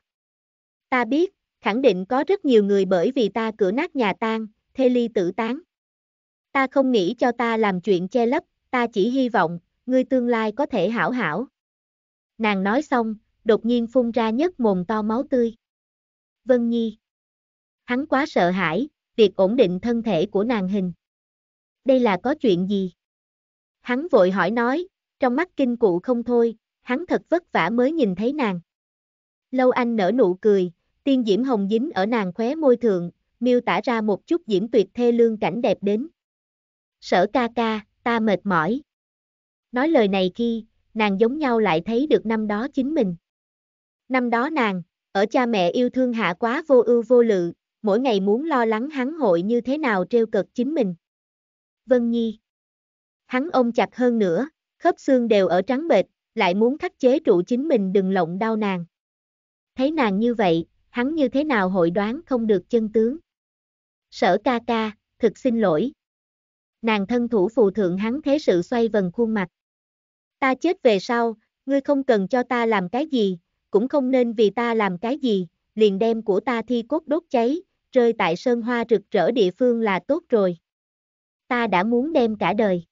Ta biết, khẳng định có rất nhiều người bởi vì ta cửa nát nhà tan, thê ly tử tán. Ta không nghĩ cho ta làm chuyện che lấp, ta chỉ hy vọng, ngươi tương lai có thể hảo hảo. Nàng nói xong, đột nhiên phun ra nhất mồm to máu tươi. Vân Nhi. Hắn quá sợ hãi, việc ổn định thân thể của nàng hình. Đây là có chuyện gì? Hắn vội hỏi nói, trong mắt kinh cụ không thôi, hắn thật vất vả mới nhìn thấy nàng. Lâu Anh nở nụ cười, tiên diễm hồng dính ở nàng khóe môi thượng, miêu tả ra một chút diễm tuyệt thê lương cảnh đẹp đến. Sở ca ca, ta mệt mỏi. Nói lời này khi, nàng giống nhau lại thấy được năm đó chính mình. Năm đó nàng, ở cha mẹ yêu thương hạ quá vô ưu vô lự, mỗi ngày muốn lo lắng hắn hội như thế nào trêu cực chính mình. Vân Nhi Hắn ôm chặt hơn nữa, khớp xương đều ở trắng bệt, lại muốn khắc chế trụ chính mình đừng lộng đau nàng. Thấy nàng như vậy, hắn như thế nào hội đoán không được chân tướng. Sở ca ca, thực xin lỗi. Nàng thân thủ phù thượng hắn thế sự xoay vần khuôn mặt. Ta chết về sau, ngươi không cần cho ta làm cái gì, cũng không nên vì ta làm cái gì, liền đem của ta thi cốt đốt cháy, rơi tại sơn hoa rực rỡ địa phương là tốt rồi. Ta đã muốn đem cả đời.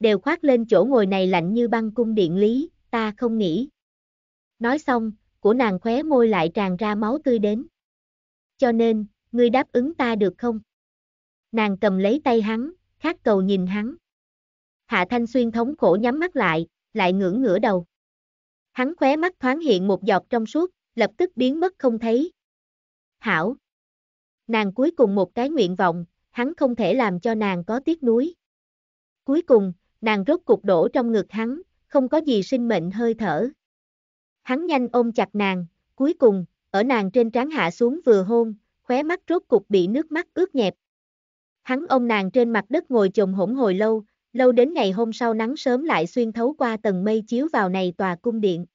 Đều khoác lên chỗ ngồi này lạnh như băng cung điện lý, ta không nghĩ. Nói xong, của nàng khóe môi lại tràn ra máu tươi đến. Cho nên, ngươi đáp ứng ta được không? Nàng cầm lấy tay hắn, khát cầu nhìn hắn. Hạ Thanh Xuyên thống khổ nhắm mắt lại, lại ngưỡng ngửa đầu. Hắn khóe mắt thoáng hiện một giọt trong suốt, lập tức biến mất không thấy. Hảo! Nàng cuối cùng một cái nguyện vọng, hắn không thể làm cho nàng có tiếc nuối. Cuối cùng, nàng rốt cục đổ trong ngực hắn, không có gì sinh mệnh hơi thở. Hắn nhanh ôm chặt nàng, cuối cùng, ở nàng trên trán hạ xuống vừa hôn, khóe mắt rốt cục bị nước mắt ướt nhẹp. Hắn ôm nàng trên mặt đất ngồi chồng hỗn hồi lâu, lâu đến ngày hôm sau nắng sớm lại xuyên thấu qua tầng mây chiếu vào này tòa cung điện.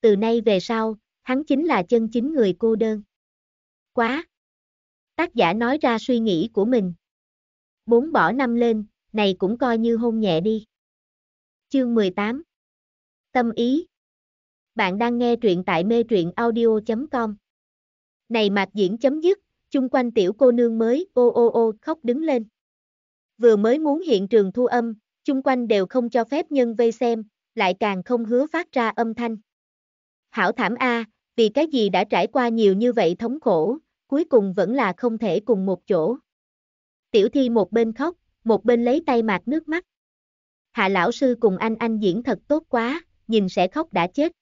Từ nay về sau, hắn chính là chân chính người cô đơn. Quá! Tác giả nói ra suy nghĩ của mình. Bốn bỏ năm lên, này cũng coi như hôn nhẹ đi. Chương 18 Tâm ý bạn đang nghe truyện tại mê truyện audio.com. Này mạc diễn chấm dứt, chung quanh tiểu cô nương mới ô ô ô khóc đứng lên. Vừa mới muốn hiện trường thu âm, chung quanh đều không cho phép nhân vây xem, lại càng không hứa phát ra âm thanh. Hảo thảm A, vì cái gì đã trải qua nhiều như vậy thống khổ, cuối cùng vẫn là không thể cùng một chỗ. Tiểu thi một bên khóc, một bên lấy tay mạc nước mắt. Hạ lão sư cùng anh anh diễn thật tốt quá, nhìn sẽ khóc đã chết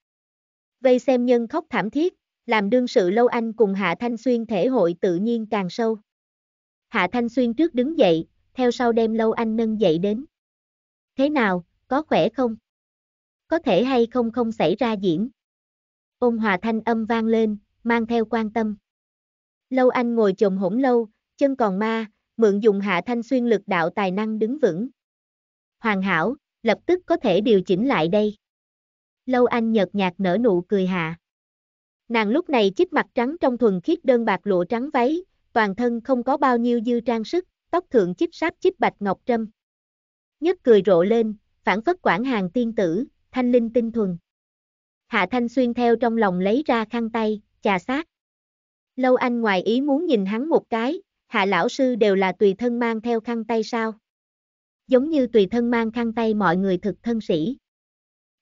vây xem nhân khóc thảm thiết, làm đương sự Lâu Anh cùng Hạ Thanh Xuyên thể hội tự nhiên càng sâu. Hạ Thanh Xuyên trước đứng dậy, theo sau đem Lâu Anh nâng dậy đến. Thế nào, có khỏe không? Có thể hay không không xảy ra diễn? Ôn hòa thanh âm vang lên, mang theo quan tâm. Lâu Anh ngồi chồm hỗn lâu, chân còn ma, mượn dùng Hạ Thanh Xuyên lực đạo tài năng đứng vững. Hoàn hảo, lập tức có thể điều chỉnh lại đây. Lâu Anh nhợt nhạt nở nụ cười hạ. Nàng lúc này chích mặt trắng trong thuần khiết đơn bạc lụa trắng váy, toàn thân không có bao nhiêu dư trang sức, tóc thượng chích sáp chích bạch ngọc trâm. Nhất cười rộ lên, phản phất quảng hàng tiên tử, thanh linh tinh thuần. Hạ Thanh Xuyên theo trong lòng lấy ra khăn tay, chà sát. Lâu Anh ngoài ý muốn nhìn hắn một cái, Hạ lão sư đều là tùy thân mang theo khăn tay sao? Giống như tùy thân mang khăn tay mọi người thực thân sĩ.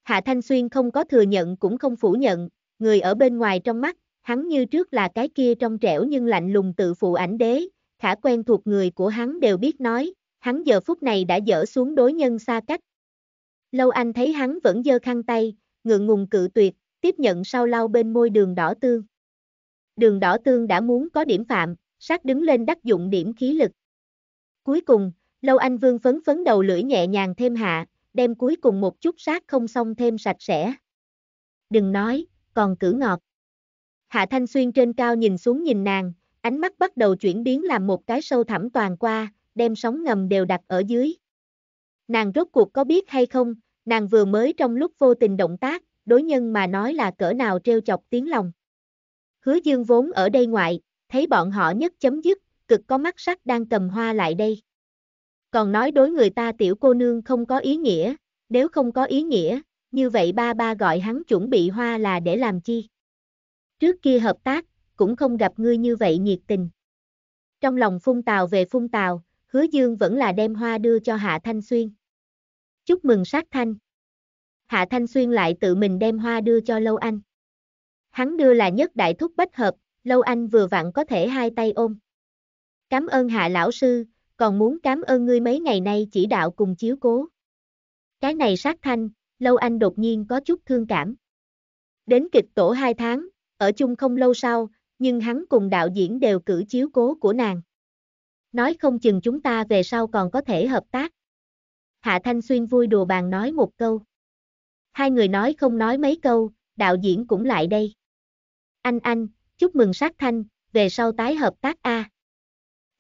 Hạ Thanh Xuyên không có thừa nhận cũng không phủ nhận, người ở bên ngoài trong mắt, hắn như trước là cái kia trong trẻo nhưng lạnh lùng tự phụ ảnh đế, khả quen thuộc người của hắn đều biết nói, hắn giờ phút này đã dở xuống đối nhân xa cách. Lâu Anh thấy hắn vẫn dơ khăn tay, ngượng ngùng cự tuyệt, tiếp nhận sau lau bên môi đường đỏ tương. Đường đỏ tương đã muốn có điểm phạm, sát đứng lên đắc dụng điểm khí lực. Cuối cùng, Lâu Anh Vương phấn phấn đầu lưỡi nhẹ nhàng thêm hạ, đem cuối cùng một chút sát không xong thêm sạch sẽ. Đừng nói, còn cử ngọt. Hạ Thanh Xuyên trên cao nhìn xuống nhìn nàng, ánh mắt bắt đầu chuyển biến làm một cái sâu thẳm toàn qua, đem sóng ngầm đều đặt ở dưới. Nàng rốt cuộc có biết hay không, nàng vừa mới trong lúc vô tình động tác, đối nhân mà nói là cỡ nào trêu chọc tiếng lòng. Hứa dương vốn ở đây ngoại, thấy bọn họ nhất chấm dứt, cực có mắt sắc đang cầm hoa lại đây. Còn nói đối người ta tiểu cô nương không có ý nghĩa, nếu không có ý nghĩa, như vậy ba ba gọi hắn chuẩn bị hoa là để làm chi? Trước kia hợp tác, cũng không gặp ngươi như vậy nhiệt tình. Trong lòng phun tào về phun tào, hứa dương vẫn là đem hoa đưa cho Hạ Thanh Xuyên. Chúc mừng sát thanh. Hạ Thanh Xuyên lại tự mình đem hoa đưa cho Lâu Anh. Hắn đưa là nhất đại thúc bách hợp, Lâu Anh vừa vặn có thể hai tay ôm. Cảm ơn Hạ Lão Sư, còn muốn cảm ơn ngươi mấy ngày nay chỉ đạo cùng chiếu cố. Cái này sát thanh, Lâu Anh đột nhiên có chút thương cảm. Đến kịch tổ 2 tháng, ở chung không lâu sau, nhưng hắn cùng đạo diễn đều cử chiếu cố của nàng. Nói không chừng chúng ta về sau còn có thể hợp tác. Hạ Thanh Xuyên vui đùa bàn nói một câu. Hai người nói không nói mấy câu, đạo diễn cũng lại đây. Anh anh, chúc mừng sát thanh, về sau tái hợp tác A. À.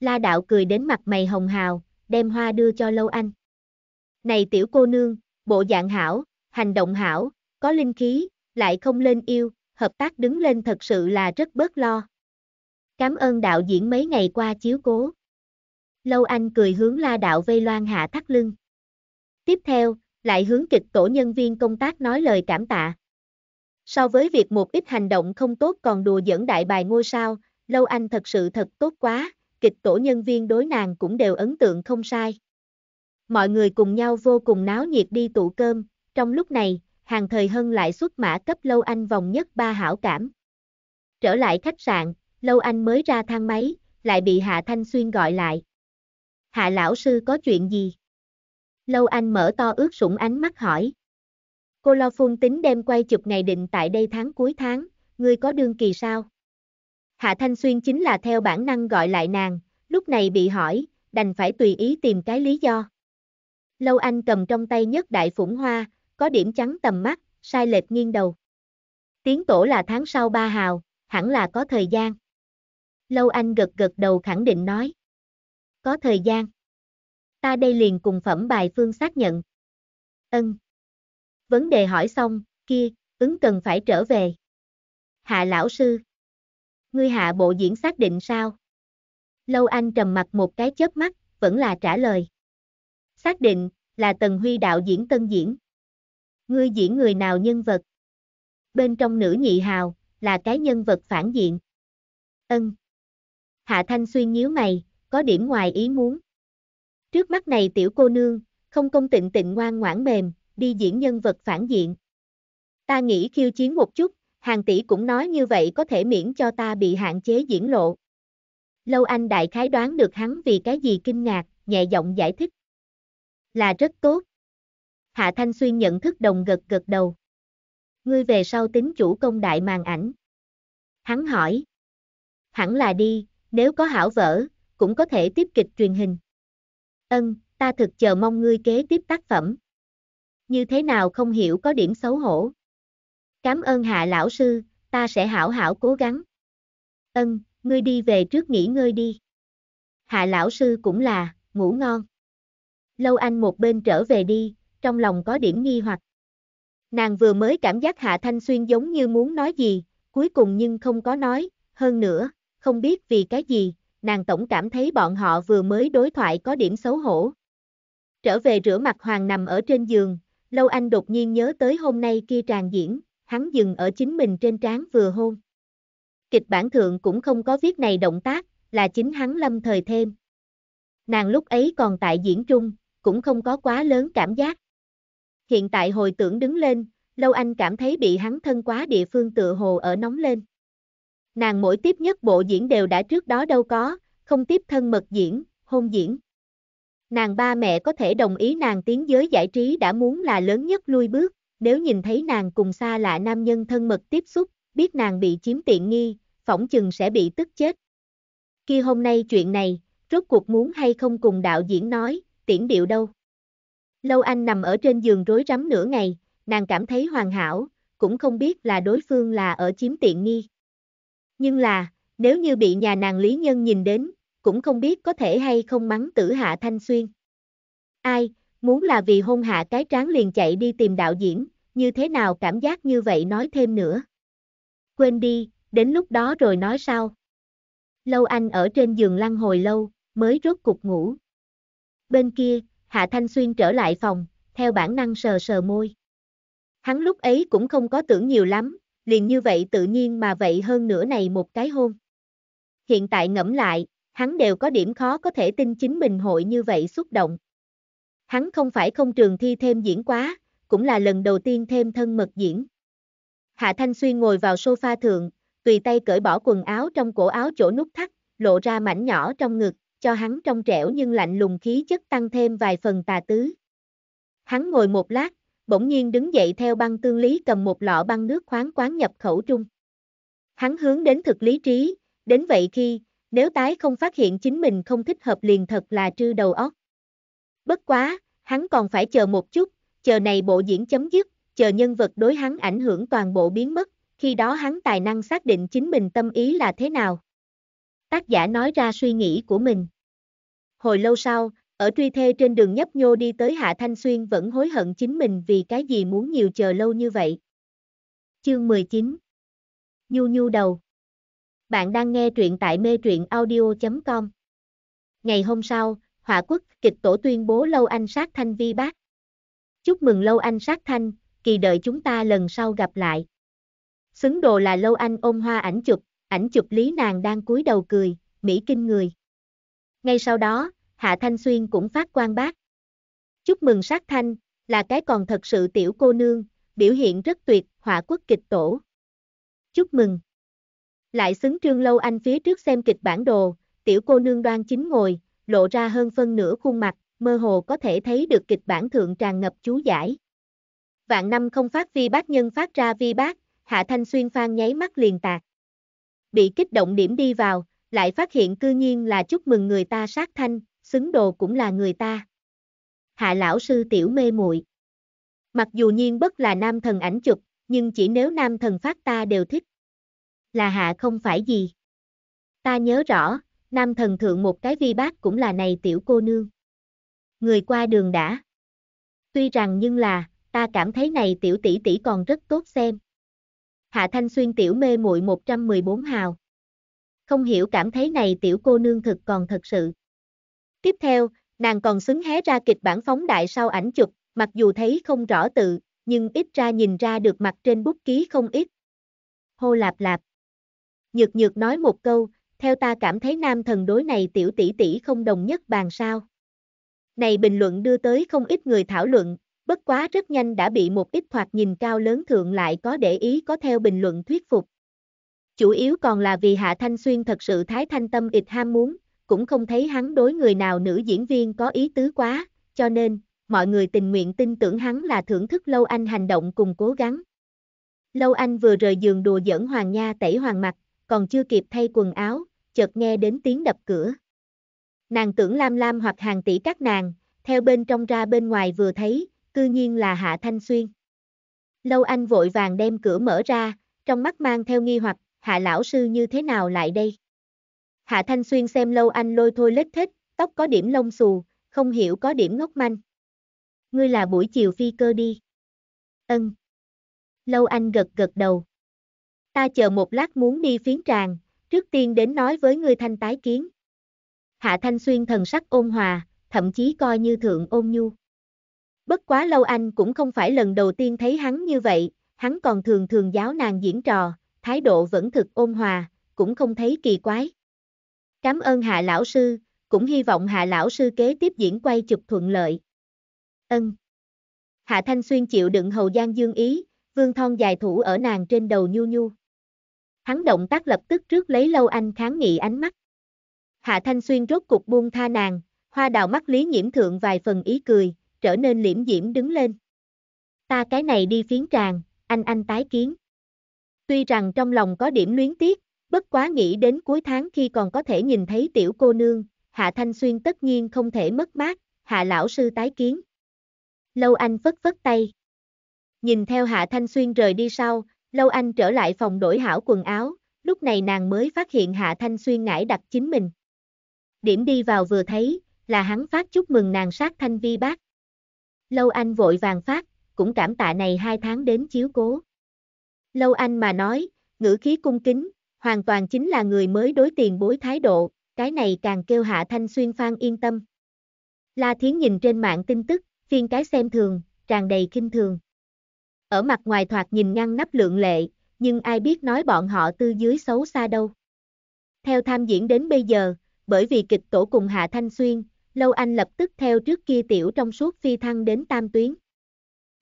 La đạo cười đến mặt mày hồng hào, đem hoa đưa cho lâu anh. Này tiểu cô nương, bộ dạng hảo, hành động hảo, có linh khí, lại không lên yêu, hợp tác đứng lên thật sự là rất bớt lo. Cảm ơn đạo diễn mấy ngày qua chiếu cố. Lâu Anh cười hướng la đạo vây loan hạ thắt lưng. Tiếp theo, lại hướng kịch tổ nhân viên công tác nói lời cảm tạ. So với việc một ít hành động không tốt còn đùa dẫn đại bài ngôi sao, Lâu Anh thật sự thật tốt quá kịch tổ nhân viên đối nàng cũng đều ấn tượng không sai. Mọi người cùng nhau vô cùng náo nhiệt đi tụ cơm, trong lúc này, hàng thời hân lại xuất mã cấp Lâu Anh vòng nhất ba hảo cảm. Trở lại khách sạn, Lâu Anh mới ra thang máy, lại bị Hạ Thanh Xuyên gọi lại. Hạ lão sư có chuyện gì? Lâu Anh mở to ướt sủng ánh mắt hỏi. Cô Lo Phun tính đem quay chụp ngày định tại đây tháng cuối tháng, ngươi có đương kỳ sao? Hạ Thanh Xuyên chính là theo bản năng gọi lại nàng, lúc này bị hỏi, đành phải tùy ý tìm cái lý do. Lâu Anh cầm trong tay nhất đại phủng hoa, có điểm trắng tầm mắt, sai lệch nghiêng đầu. Tiến tổ là tháng sau ba hào, hẳn là có thời gian. Lâu Anh gật gật đầu khẳng định nói. Có thời gian. Ta đây liền cùng phẩm bài phương xác nhận. Ân. Vấn đề hỏi xong, kia, ứng cần phải trở về. Hạ lão sư ngươi hạ bộ diễn xác định sao? Lâu Anh trầm mặt một cái chớp mắt, vẫn là trả lời. Xác định, là Tần Huy đạo diễn tân diễn. Ngươi diễn người nào nhân vật? Bên trong nữ nhị hào, là cái nhân vật phản diện. Ân. Hạ Thanh xuyên nhíu mày, có điểm ngoài ý muốn. Trước mắt này tiểu cô nương, không công tịnh tịnh ngoan ngoãn mềm, đi diễn nhân vật phản diện. Ta nghĩ khiêu chiến một chút, hàng tỷ cũng nói như vậy có thể miễn cho ta bị hạn chế diễn lộ. Lâu Anh đại khái đoán được hắn vì cái gì kinh ngạc, nhẹ giọng giải thích. Là rất tốt. Hạ Thanh Xuyên nhận thức đồng gật gật đầu. Ngươi về sau tính chủ công đại màn ảnh. Hắn hỏi. Hẳn là đi, nếu có hảo vở, cũng có thể tiếp kịch truyền hình. Ân, ta thực chờ mong ngươi kế tiếp tác phẩm. Như thế nào không hiểu có điểm xấu hổ. Cảm ơn hạ lão sư, ta sẽ hảo hảo cố gắng. Ân, ngươi đi về trước nghỉ ngơi đi. Hạ lão sư cũng là, ngủ ngon. Lâu anh một bên trở về đi, trong lòng có điểm nghi hoặc. Nàng vừa mới cảm giác Hạ Thanh Xuyên giống như muốn nói gì, cuối cùng nhưng không có nói, hơn nữa, không biết vì cái gì, nàng tổng cảm thấy bọn họ vừa mới đối thoại có điểm xấu hổ. Trở về rửa mặt Hoàng nằm ở trên giường, Lâu Anh đột nhiên nhớ tới hôm nay kia tràn diễn, hắn dừng ở chính mình trên trán vừa hôn. Kịch bản thượng cũng không có viết này động tác, là chính hắn lâm thời thêm. Nàng lúc ấy còn tại diễn trung, cũng không có quá lớn cảm giác. Hiện tại hồi tưởng đứng lên, Lâu Anh cảm thấy bị hắn thân quá địa phương tựa hồ ở nóng lên. Nàng mỗi tiếp nhất bộ diễn đều đã trước đó đâu có, không tiếp thân mật diễn, hôn diễn. Nàng ba mẹ có thể đồng ý nàng tiến giới giải trí đã muốn là lớn nhất lui bước nếu nhìn thấy nàng cùng xa lạ nam nhân thân mật tiếp xúc, biết nàng bị chiếm tiện nghi, phỏng chừng sẽ bị tức chết. Khi hôm nay chuyện này, rốt cuộc muốn hay không cùng đạo diễn nói, tiễn điệu đâu. Lâu Anh nằm ở trên giường rối rắm nửa ngày, nàng cảm thấy hoàn hảo, cũng không biết là đối phương là ở chiếm tiện nghi. Nhưng là, nếu như bị nhà nàng Lý Nhân nhìn đến, cũng không biết có thể hay không mắng tử hạ Thanh Xuyên. Ai, muốn là vì hôn hạ cái tráng liền chạy đi tìm đạo diễn, như thế nào cảm giác như vậy nói thêm nữa. Quên đi, đến lúc đó rồi nói sao. Lâu Anh ở trên giường lăn hồi lâu, mới rốt cục ngủ. Bên kia, Hạ Thanh Xuyên trở lại phòng, theo bản năng sờ sờ môi. Hắn lúc ấy cũng không có tưởng nhiều lắm, liền như vậy tự nhiên mà vậy hơn nửa này một cái hôn. Hiện tại ngẫm lại, hắn đều có điểm khó có thể tin chính mình hội như vậy xúc động. Hắn không phải không trường thi thêm diễn quá, cũng là lần đầu tiên thêm thân mật diễn. Hạ Thanh Xuyên ngồi vào sofa thượng, tùy tay cởi bỏ quần áo trong cổ áo chỗ nút thắt, lộ ra mảnh nhỏ trong ngực, cho hắn trong trẻo nhưng lạnh lùng khí chất tăng thêm vài phần tà tứ. Hắn ngồi một lát, bỗng nhiên đứng dậy theo băng tương lý cầm một lọ băng nước khoáng quán nhập khẩu trung. Hắn hướng đến thực lý trí, đến vậy khi, nếu tái không phát hiện chính mình không thích hợp liền thật là trư đầu óc. Bất quá, hắn còn phải chờ một chút, chờ này bộ diễn chấm dứt, chờ nhân vật đối hắn ảnh hưởng toàn bộ biến mất, khi đó hắn tài năng xác định chính mình tâm ý là thế nào. Tác giả nói ra suy nghĩ của mình. Hồi lâu sau, ở truy thê trên đường nhấp nhô đi tới Hạ Thanh Xuyên vẫn hối hận chính mình vì cái gì muốn nhiều chờ lâu như vậy. Chương 19 Nhu nhu đầu Bạn đang nghe truyện tại mê truyện audio.com Ngày hôm sau, họa quốc, kịch tổ tuyên bố Lâu Anh sát thanh vi bác. Chúc mừng Lâu Anh sát thanh, kỳ đợi chúng ta lần sau gặp lại. Xứng đồ là Lâu Anh ôm hoa ảnh chụp, ảnh chụp lý nàng đang cúi đầu cười, mỹ kinh người. Ngay sau đó, Hạ Thanh Xuyên cũng phát quan bác. Chúc mừng sát thanh, là cái còn thật sự tiểu cô nương, biểu hiện rất tuyệt, họa quốc kịch tổ. Chúc mừng. Lại xứng trương lâu anh phía trước xem kịch bản đồ, tiểu cô nương đoan chính ngồi, lộ ra hơn phân nửa khuôn mặt, mơ hồ có thể thấy được kịch bản thượng tràn ngập chú giải. Vạn năm không phát vi bác nhân phát ra vi bác, Hạ Thanh Xuyên phan nháy mắt liền tạc. Bị kích động điểm đi vào, lại phát hiện cư nhiên là chúc mừng người ta sát thanh, xứng đồ cũng là người ta. Hạ lão sư tiểu mê muội. Mặc dù nhiên bất là nam thần ảnh chụp, nhưng chỉ nếu nam thần phát ta đều thích. Là hạ không phải gì. Ta nhớ rõ, nam thần thượng một cái vi bác cũng là này tiểu cô nương. Người qua đường đã. Tuy rằng nhưng là, ta cảm thấy này tiểu tỷ tỷ còn rất tốt xem. Hạ Thanh Xuyên tiểu mê muội 114 hào. Không hiểu cảm thấy này tiểu cô nương thực còn thật sự. Tiếp theo, nàng còn xứng hé ra kịch bản phóng đại sau ảnh chụp, mặc dù thấy không rõ tự, nhưng ít ra nhìn ra được mặt trên bút ký không ít. Hô lạp lạp. Nhược nhược nói một câu, theo ta cảm thấy nam thần đối này tiểu tỷ tỷ không đồng nhất bàn sao. Này bình luận đưa tới không ít người thảo luận, bất quá rất nhanh đã bị một ít thoạt nhìn cao lớn thượng lại có để ý có theo bình luận thuyết phục. Chủ yếu còn là vì Hạ Thanh Xuyên thật sự thái thanh tâm ịt ham muốn, cũng không thấy hắn đối người nào nữ diễn viên có ý tứ quá, cho nên, mọi người tình nguyện tin tưởng hắn là thưởng thức Lâu Anh hành động cùng cố gắng. Lâu Anh vừa rời giường đùa giỡn Hoàng Nha tẩy hoàng mặt, còn chưa kịp thay quần áo, chợt nghe đến tiếng đập cửa. Nàng tưởng Lam Lam hoặc hàng tỷ các nàng, theo bên trong ra bên ngoài vừa thấy, cư nhiên là Hạ Thanh Xuyên. Lâu Anh vội vàng đem cửa mở ra, trong mắt mang theo nghi hoặc, Hạ Lão Sư như thế nào lại đây? Hạ Thanh Xuyên xem Lâu Anh lôi thôi lết thích, tóc có điểm lông xù, không hiểu có điểm ngốc manh. Ngươi là buổi chiều phi cơ đi. Ân. Lâu Anh gật gật đầu. Ta chờ một lát muốn đi phiến tràng, Trước tiên đến nói với người thanh tái kiến. Hạ Thanh Xuyên thần sắc ôn hòa, thậm chí coi như thượng ôn nhu. Bất quá lâu anh cũng không phải lần đầu tiên thấy hắn như vậy, hắn còn thường thường giáo nàng diễn trò, thái độ vẫn thực ôn hòa, cũng không thấy kỳ quái. Cảm ơn hạ lão sư, cũng hy vọng hạ lão sư kế tiếp diễn quay chụp thuận lợi. Ân. Hạ Thanh Xuyên chịu đựng hầu gian dương ý, vương thon dài thủ ở nàng trên đầu nhu nhu hắn động tác lập tức trước lấy lâu anh kháng nghị ánh mắt. Hạ Thanh Xuyên rốt cục buông tha nàng, hoa đào mắt Lý Nhiễm Thượng vài phần ý cười, trở nên liễm diễm đứng lên. Ta cái này đi phiến tràng, anh anh tái kiến. Tuy rằng trong lòng có điểm luyến tiếc, bất quá nghĩ đến cuối tháng khi còn có thể nhìn thấy tiểu cô nương, Hạ Thanh Xuyên tất nhiên không thể mất mát, Hạ lão sư tái kiến. Lâu anh phất phất tay. Nhìn theo Hạ Thanh Xuyên rời đi sau, Lâu Anh trở lại phòng đổi hảo quần áo, lúc này nàng mới phát hiện Hạ Thanh Xuyên ngải đặt chính mình. Điểm đi vào vừa thấy, là hắn phát chúc mừng nàng sát Thanh Vi bác. Lâu Anh vội vàng phát, cũng cảm tạ này hai tháng đến chiếu cố. Lâu Anh mà nói, ngữ khí cung kính, hoàn toàn chính là người mới đối tiền bối thái độ, cái này càng kêu Hạ Thanh Xuyên Phan yên tâm. La Thiến nhìn trên mạng tin tức, phiên cái xem thường, tràn đầy kinh thường. Ở mặt ngoài thoạt nhìn ngăn nắp lượng lệ, nhưng ai biết nói bọn họ tư dưới xấu xa đâu. Theo tham diễn đến bây giờ, bởi vì kịch tổ cùng Hạ Thanh Xuyên, Lâu Anh lập tức theo trước kia tiểu trong suốt phi thăng đến tam tuyến.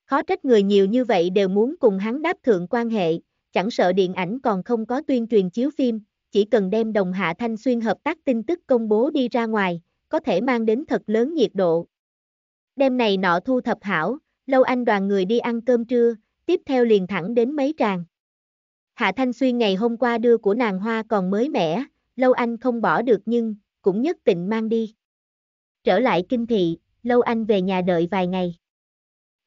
Khó trách người nhiều như vậy đều muốn cùng hắn đáp thượng quan hệ, chẳng sợ điện ảnh còn không có tuyên truyền chiếu phim, chỉ cần đem đồng Hạ Thanh Xuyên hợp tác tin tức công bố đi ra ngoài, có thể mang đến thật lớn nhiệt độ. Đêm này nọ thu thập hảo, Lâu Anh đoàn người đi ăn cơm trưa, tiếp theo liền thẳng đến mấy tràng. Hạ Thanh Xuyên ngày hôm qua đưa của nàng hoa còn mới mẻ, Lâu Anh không bỏ được nhưng, cũng nhất tịnh mang đi. Trở lại kinh thị, Lâu Anh về nhà đợi vài ngày.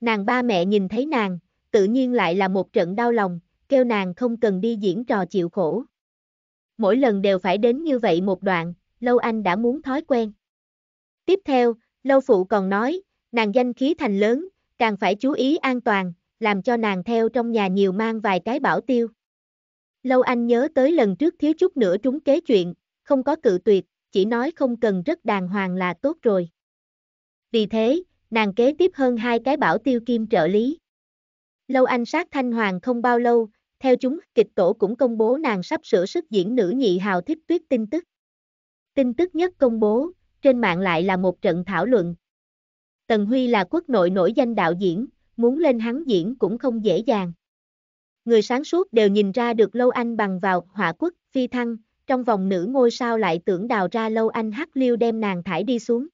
Nàng ba mẹ nhìn thấy nàng, tự nhiên lại là một trận đau lòng, kêu nàng không cần đi diễn trò chịu khổ. Mỗi lần đều phải đến như vậy một đoạn, Lâu Anh đã muốn thói quen. Tiếp theo, Lâu Phụ còn nói, nàng danh khí thành lớn, càng phải chú ý an toàn, làm cho nàng theo trong nhà nhiều mang vài cái bảo tiêu. Lâu Anh nhớ tới lần trước thiếu chút nữa trúng kế chuyện, không có cự tuyệt, chỉ nói không cần rất đàng hoàng là tốt rồi. Vì thế, nàng kế tiếp hơn hai cái bảo tiêu kim trợ lý. Lâu Anh sát Thanh Hoàng không bao lâu, theo chúng, kịch tổ cũng công bố nàng sắp sửa sức diễn nữ nhị hào thích tuyết tin tức. Tin tức nhất công bố, trên mạng lại là một trận thảo luận, Tần Huy là quốc nội nổi danh đạo diễn, muốn lên hắn diễn cũng không dễ dàng. Người sáng suốt đều nhìn ra được Lâu Anh bằng vào họa quốc, phi thăng, trong vòng nữ ngôi sao lại tưởng đào ra Lâu Anh hắc liêu đem nàng thải đi xuống.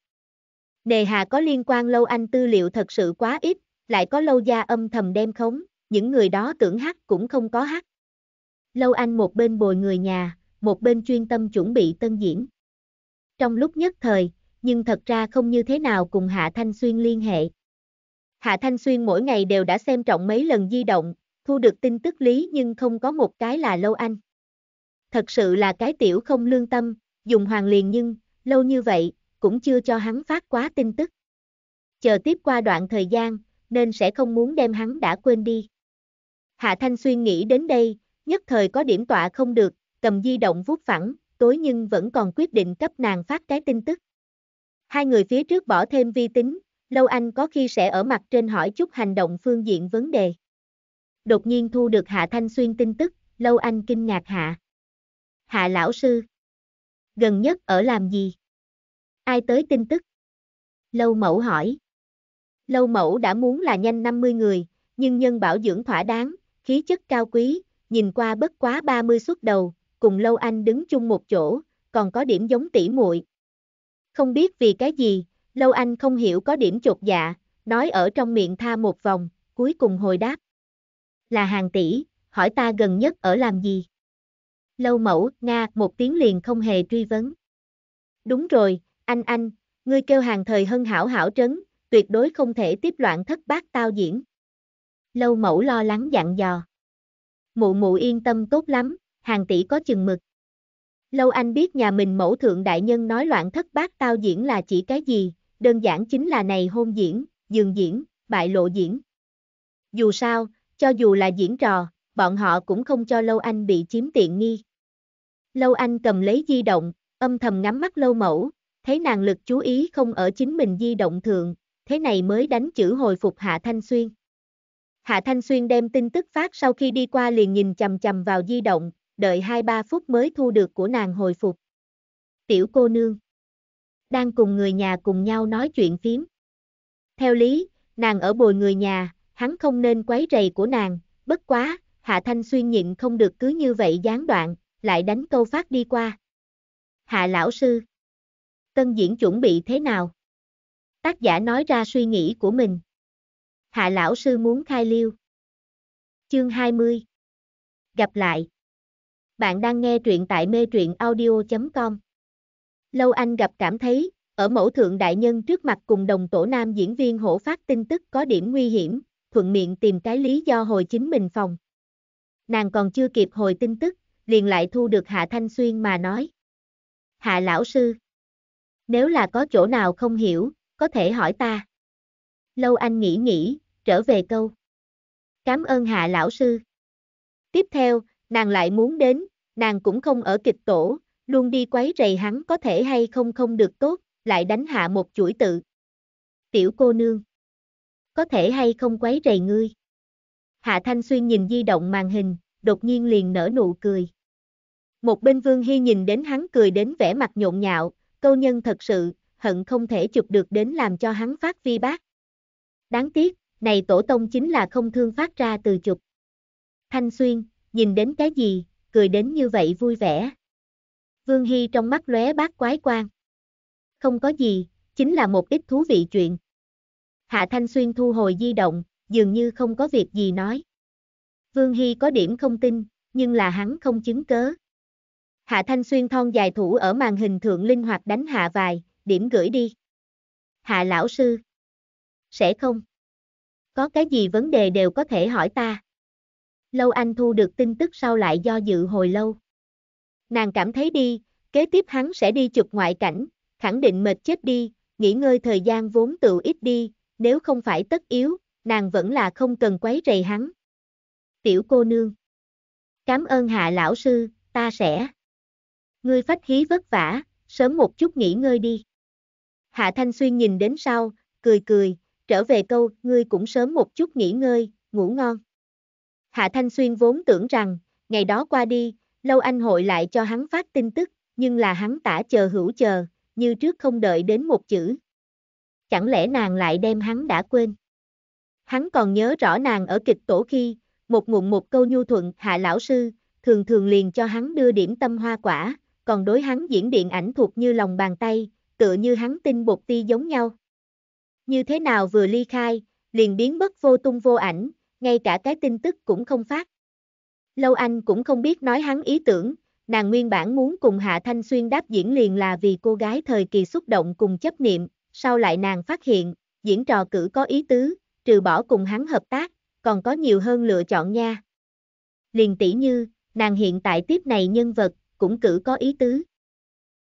Nề hà có liên quan Lâu Anh tư liệu thật sự quá ít, lại có Lâu Gia âm thầm đem khống, những người đó tưởng hắc cũng không có hắc. Lâu Anh một bên bồi người nhà, một bên chuyên tâm chuẩn bị tân diễn. Trong lúc nhất thời, nhưng thật ra không như thế nào cùng Hạ Thanh Xuyên liên hệ. Hạ Thanh Xuyên mỗi ngày đều đã xem trọng mấy lần di động, thu được tin tức lý nhưng không có một cái là Lâu Anh. Thật sự là cái tiểu không lương tâm, dùng hoàng liền nhưng, lâu như vậy, cũng chưa cho hắn phát quá tin tức. Chờ tiếp qua đoạn thời gian, nên sẽ không muốn đem hắn đã quên đi. Hạ Thanh Xuyên nghĩ đến đây, nhất thời có điểm tọa không được, cầm di động vuốt phẳng, tối nhưng vẫn còn quyết định cấp nàng phát cái tin tức. Hai người phía trước bỏ thêm vi tính, Lâu Anh có khi sẽ ở mặt trên hỏi chút hành động phương diện vấn đề. Đột nhiên thu được Hạ Thanh Xuyên tin tức, Lâu Anh kinh ngạc Hạ. Hạ lão sư. Gần nhất ở làm gì? Ai tới tin tức? Lâu Mẫu hỏi. Lâu Mẫu đã muốn là nhanh 50 người, nhưng nhân bảo dưỡng thỏa đáng, khí chất cao quý, nhìn qua bất quá 30 xuất đầu, cùng Lâu Anh đứng chung một chỗ, còn có điểm giống tỷ muội, không biết vì cái gì, lâu anh không hiểu có điểm chột dạ, nói ở trong miệng tha một vòng, cuối cùng hồi đáp. Là hàng tỷ, hỏi ta gần nhất ở làm gì? Lâu mẫu, Nga, một tiếng liền không hề truy vấn. Đúng rồi, anh anh, ngươi kêu hàng thời hân hảo hảo trấn, tuyệt đối không thể tiếp loạn thất bát tao diễn. Lâu mẫu lo lắng dặn dò. Mụ mụ yên tâm tốt lắm, hàng tỷ có chừng mực. Lâu Anh biết nhà mình mẫu thượng đại nhân nói loạn thất bát tao diễn là chỉ cái gì, đơn giản chính là này hôn diễn, dường diễn, bại lộ diễn. Dù sao, cho dù là diễn trò, bọn họ cũng không cho Lâu Anh bị chiếm tiện nghi. Lâu Anh cầm lấy di động, âm thầm ngắm mắt Lâu Mẫu, thấy nàng lực chú ý không ở chính mình di động thượng thế này mới đánh chữ hồi phục Hạ Thanh Xuyên. Hạ Thanh Xuyên đem tin tức phát sau khi đi qua liền nhìn chầm chầm vào di động, đợi 2-3 phút mới thu được của nàng hồi phục. Tiểu cô nương. Đang cùng người nhà cùng nhau nói chuyện phím. Theo lý, nàng ở bồi người nhà, hắn không nên quấy rầy của nàng, bất quá, Hạ Thanh suy nhịn không được cứ như vậy gián đoạn, lại đánh câu phát đi qua. Hạ lão sư. Tân diễn chuẩn bị thế nào? Tác giả nói ra suy nghĩ của mình. Hạ lão sư muốn khai liêu. Chương 20. Gặp lại. Bạn đang nghe truyện tại mê truyện audio.com. Lâu Anh gặp cảm thấy, ở mẫu thượng đại nhân trước mặt cùng đồng tổ nam diễn viên hổ phát tin tức có điểm nguy hiểm, thuận miệng tìm cái lý do hồi chính mình phòng. Nàng còn chưa kịp hồi tin tức, liền lại thu được Hạ Thanh Xuyên mà nói. Hạ lão sư. Nếu là có chỗ nào không hiểu, có thể hỏi ta. Lâu Anh nghĩ nghĩ, trở về câu. Cảm ơn Hạ lão sư. Tiếp theo, nàng lại muốn đến, nàng cũng không ở kịch tổ, luôn đi quấy rầy hắn có thể hay không không được tốt, lại đánh hạ một chuỗi tự. Tiểu cô nương, có thể hay không quấy rầy ngươi. Hạ Thanh Xuyên nhìn di động màn hình, đột nhiên liền nở nụ cười. Một bên Vương Hy nhìn đến hắn cười đến vẻ mặt nhộn nhạo, câu nhân thật sự, hận không thể chụp được đến làm cho hắn phát vi bác. Đáng tiếc, này tổ tông chính là không thương phát ra từ chụp. Thanh Xuyên, nhìn đến cái gì, cười đến như vậy vui vẻ. Vương Hy trong mắt lóe bát quái quan. Không có gì, chính là một ít thú vị chuyện. Hạ Thanh Xuyên thu hồi di động, dường như không có việc gì nói. Vương Hy có điểm không tin, nhưng là hắn không chứng cớ. Hạ Thanh Xuyên thon dài thủ ở màn hình thượng linh hoạt đánh hạ vài, điểm gửi đi. Hạ lão sư. Sẽ không. Có cái gì vấn đề đều có thể hỏi ta. Lâu Anh thu được tin tức sau lại do dự hồi lâu. Nàng cảm thấy đi, kế tiếp hắn sẽ đi chụp ngoại cảnh, khẳng định mệt chết đi, nghỉ ngơi thời gian vốn tự ít đi, nếu không phải tất yếu, nàng vẫn là không cần quấy rầy hắn. Tiểu cô nương. Cảm ơn hạ lão sư, ta sẽ. Ngươi phách khí vất vả, sớm một chút nghỉ ngơi đi. Hạ Thanh Xuyên nhìn đến sau, cười cười, trở về câu, ngươi cũng sớm một chút nghỉ ngơi, ngủ ngon. Hạ Thanh Xuyên vốn tưởng rằng, ngày đó qua đi, Lâu Anh hội lại cho hắn phát tin tức, nhưng là hắn tả chờ hữu chờ, như trước không đợi đến một chữ. Chẳng lẽ nàng lại đem hắn đã quên? Hắn còn nhớ rõ nàng ở kịch tổ khi, một ngụm một câu nhu thuận hạ lão sư, thường thường liền cho hắn đưa điểm tâm hoa quả, còn đối hắn diễn điện ảnh thuộc như lòng bàn tay, tựa như hắn tin bột ti giống nhau. Như thế nào vừa ly khai, liền biến bất vô tung vô ảnh, ngay cả cái tin tức cũng không phát. Lâu Anh cũng không biết nói hắn ý tưởng, nàng nguyên bản muốn cùng Hạ Thanh Xuyên đáp diễn liền là vì cô gái thời kỳ xúc động cùng chấp niệm, sau lại nàng phát hiện, diễn trò cử có ý tứ, trừ bỏ cùng hắn hợp tác, còn có nhiều hơn lựa chọn nha. Liền tỷ như, nàng hiện tại tiếp này nhân vật, cũng cử có ý tứ.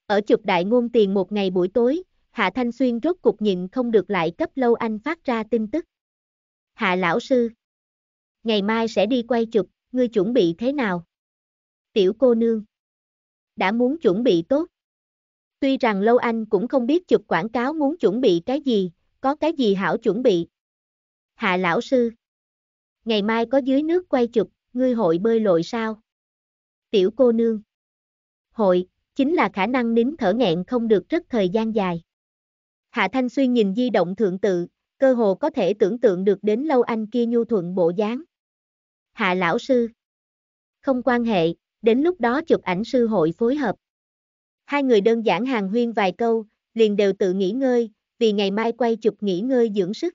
Ở chụp đại ngôn tiền một ngày buổi tối, Hạ Thanh Xuyên rốt cục nhịn không được lại cấp lâu anh phát ra tin tức. Hạ lão sư ngày mai sẽ đi quay chụp, ngươi chuẩn bị thế nào? Tiểu cô nương đã muốn chuẩn bị tốt. Tuy rằng Lâu Anh cũng không biết chụp quảng cáo muốn chuẩn bị cái gì, có cái gì hảo chuẩn bị. Hạ lão sư Ngày mai có dưới nước quay chụp, ngươi hội bơi lội sao? Tiểu cô nương Hội, chính là khả năng nín thở nghẹn không được rất thời gian dài. Hạ Thanh Xuyên nhìn di động thượng tự, cơ hồ có thể tưởng tượng được đến lâu anh kia nhu thuận bộ dáng. Hạ lão sư. Không quan hệ, đến lúc đó chụp ảnh sư hội phối hợp. Hai người đơn giản hàng huyên vài câu, liền đều tự nghỉ ngơi, vì ngày mai quay chụp nghỉ ngơi dưỡng sức.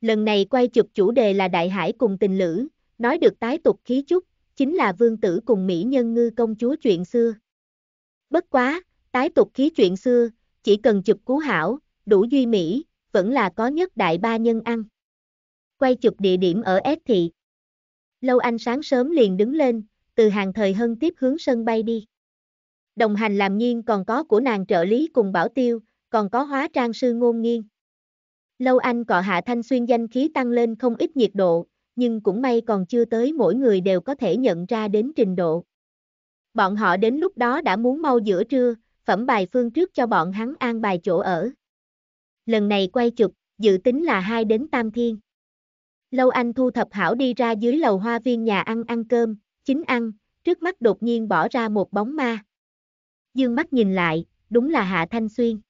Lần này quay chụp chủ đề là Đại Hải cùng tình lữ, nói được tái tục khí chút, chính là vương tử cùng mỹ nhân ngư công chúa chuyện xưa. Bất quá, tái tục khí chuyện xưa, chỉ cần chụp cú hảo, đủ duy mỹ, vẫn là có nhất đại ba nhân ăn. Quay chụp địa điểm ở S thị. Lâu Anh sáng sớm liền đứng lên, từ hàng thời hân tiếp hướng sân bay đi. Đồng hành làm nhiên còn có của nàng trợ lý cùng bảo tiêu, còn có hóa trang sư ngôn nghiên. Lâu Anh cọ hạ thanh xuyên danh khí tăng lên không ít nhiệt độ, nhưng cũng may còn chưa tới mỗi người đều có thể nhận ra đến trình độ. Bọn họ đến lúc đó đã muốn mau giữa trưa, phẩm bài phương trước cho bọn hắn an bài chỗ ở lần này quay chụp, dự tính là 2 đến tam thiên. Lâu Anh thu thập hảo đi ra dưới lầu hoa viên nhà ăn ăn cơm, chính ăn, trước mắt đột nhiên bỏ ra một bóng ma. Dương mắt nhìn lại, đúng là Hạ Thanh Xuyên.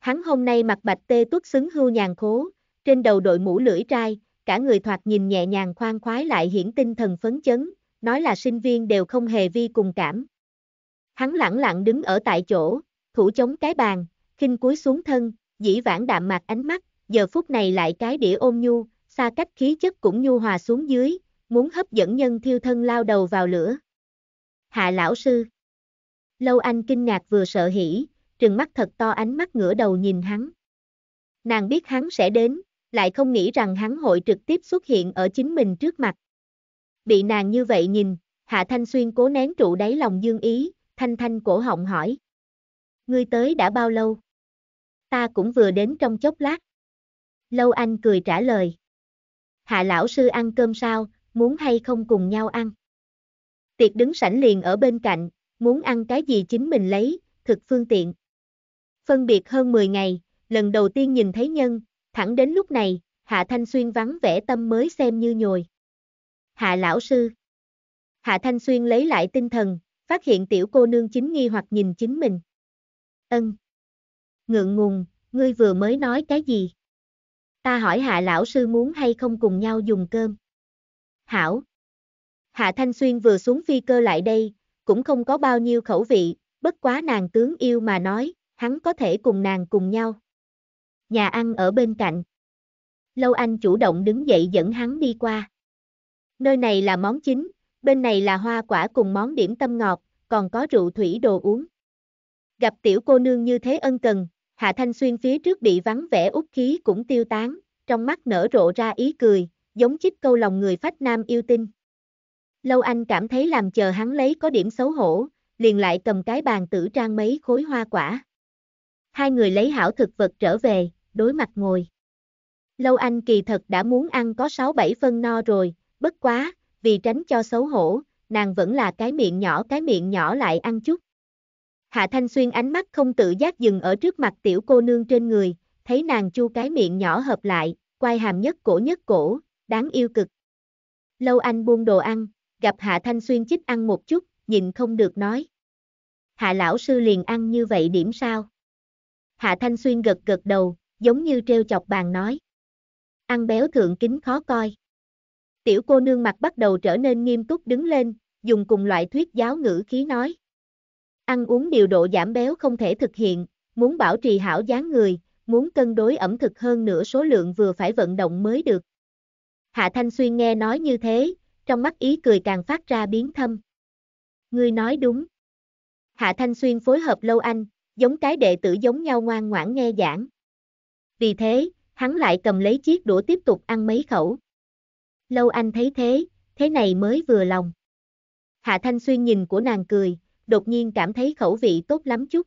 Hắn hôm nay mặc bạch tê tuất xứng hưu nhàn khố, trên đầu đội mũ lưỡi trai, cả người thoạt nhìn nhẹ nhàng khoan khoái lại hiển tinh thần phấn chấn, nói là sinh viên đều không hề vi cùng cảm. Hắn lặng lặng đứng ở tại chỗ, thủ chống cái bàn, khinh cúi xuống thân, dĩ vãng đạm mạc ánh mắt, giờ phút này lại cái đĩa ôm nhu, xa cách khí chất cũng nhu hòa xuống dưới, muốn hấp dẫn nhân thiêu thân lao đầu vào lửa. Hạ lão sư. Lâu anh kinh ngạc vừa sợ hỉ, trừng mắt thật to ánh mắt ngửa đầu nhìn hắn. Nàng biết hắn sẽ đến, lại không nghĩ rằng hắn hội trực tiếp xuất hiện ở chính mình trước mặt. Bị nàng như vậy nhìn, Hạ Thanh Xuyên cố nén trụ đáy lòng dương ý, thanh thanh cổ họng hỏi. Ngươi tới đã bao lâu? ta cũng vừa đến trong chốc lát. Lâu Anh cười trả lời. Hạ lão sư ăn cơm sao, muốn hay không cùng nhau ăn. Tiệc đứng sảnh liền ở bên cạnh, muốn ăn cái gì chính mình lấy, thực phương tiện. Phân biệt hơn 10 ngày, lần đầu tiên nhìn thấy nhân, thẳng đến lúc này, Hạ Thanh Xuyên vắng vẻ tâm mới xem như nhồi. Hạ lão sư. Hạ Thanh Xuyên lấy lại tinh thần, phát hiện tiểu cô nương chính nghi hoặc nhìn chính mình. Ân ngượng ngùng, ngươi vừa mới nói cái gì? Ta hỏi hạ lão sư muốn hay không cùng nhau dùng cơm? Hảo! Hạ Thanh Xuyên vừa xuống phi cơ lại đây, cũng không có bao nhiêu khẩu vị, bất quá nàng tướng yêu mà nói, hắn có thể cùng nàng cùng nhau. Nhà ăn ở bên cạnh. Lâu Anh chủ động đứng dậy dẫn hắn đi qua. Nơi này là món chính, bên này là hoa quả cùng món điểm tâm ngọt, còn có rượu thủy đồ uống. Gặp tiểu cô nương như thế ân cần, Hạ Thanh Xuyên phía trước bị vắng vẻ út khí cũng tiêu tán, trong mắt nở rộ ra ý cười, giống chích câu lòng người phách nam yêu tinh. Lâu Anh cảm thấy làm chờ hắn lấy có điểm xấu hổ, liền lại cầm cái bàn tử trang mấy khối hoa quả. Hai người lấy hảo thực vật trở về, đối mặt ngồi. Lâu Anh kỳ thật đã muốn ăn có 6-7 phân no rồi, bất quá, vì tránh cho xấu hổ, nàng vẫn là cái miệng nhỏ cái miệng nhỏ lại ăn chút. Hạ Thanh Xuyên ánh mắt không tự giác dừng ở trước mặt tiểu cô nương trên người, thấy nàng chu cái miệng nhỏ hợp lại, quay hàm nhất cổ nhất cổ, đáng yêu cực. Lâu anh buông đồ ăn, gặp Hạ Thanh Xuyên chích ăn một chút, nhìn không được nói. Hạ lão sư liền ăn như vậy điểm sao? Hạ Thanh Xuyên gật gật đầu, giống như treo chọc bàn nói. Ăn béo thượng kính khó coi. Tiểu cô nương mặt bắt đầu trở nên nghiêm túc đứng lên, dùng cùng loại thuyết giáo ngữ khí nói ăn uống điều độ giảm béo không thể thực hiện, muốn bảo trì hảo dáng người, muốn cân đối ẩm thực hơn nửa số lượng vừa phải vận động mới được. Hạ Thanh Xuyên nghe nói như thế, trong mắt ý cười càng phát ra biến thâm. Ngươi nói đúng. Hạ Thanh Xuyên phối hợp Lâu Anh, giống cái đệ tử giống nhau ngoan ngoãn nghe giảng. Vì thế, hắn lại cầm lấy chiếc đũa tiếp tục ăn mấy khẩu. Lâu Anh thấy thế, thế này mới vừa lòng. Hạ Thanh Xuyên nhìn của nàng cười, đột nhiên cảm thấy khẩu vị tốt lắm chút.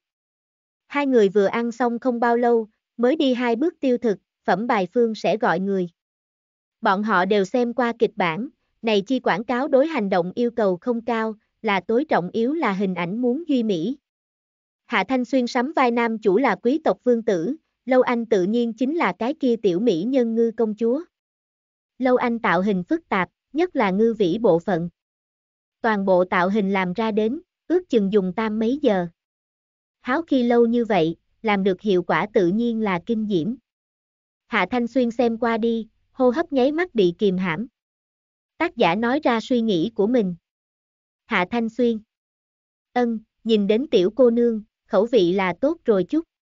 Hai người vừa ăn xong không bao lâu, mới đi hai bước tiêu thực, phẩm bài phương sẽ gọi người. Bọn họ đều xem qua kịch bản, này chi quảng cáo đối hành động yêu cầu không cao, là tối trọng yếu là hình ảnh muốn duy mỹ. Hạ Thanh Xuyên sắm vai nam chủ là quý tộc vương tử, Lâu Anh tự nhiên chính là cái kia tiểu mỹ nhân ngư công chúa. Lâu Anh tạo hình phức tạp, nhất là ngư vĩ bộ phận. Toàn bộ tạo hình làm ra đến, ước chừng dùng tam mấy giờ. Háo khi lâu như vậy, làm được hiệu quả tự nhiên là kinh diễm. Hạ Thanh Xuyên xem qua đi, hô hấp nháy mắt bị kìm hãm. Tác giả nói ra suy nghĩ của mình. Hạ Thanh Xuyên. Ân, nhìn đến tiểu cô nương, khẩu vị là tốt rồi chút.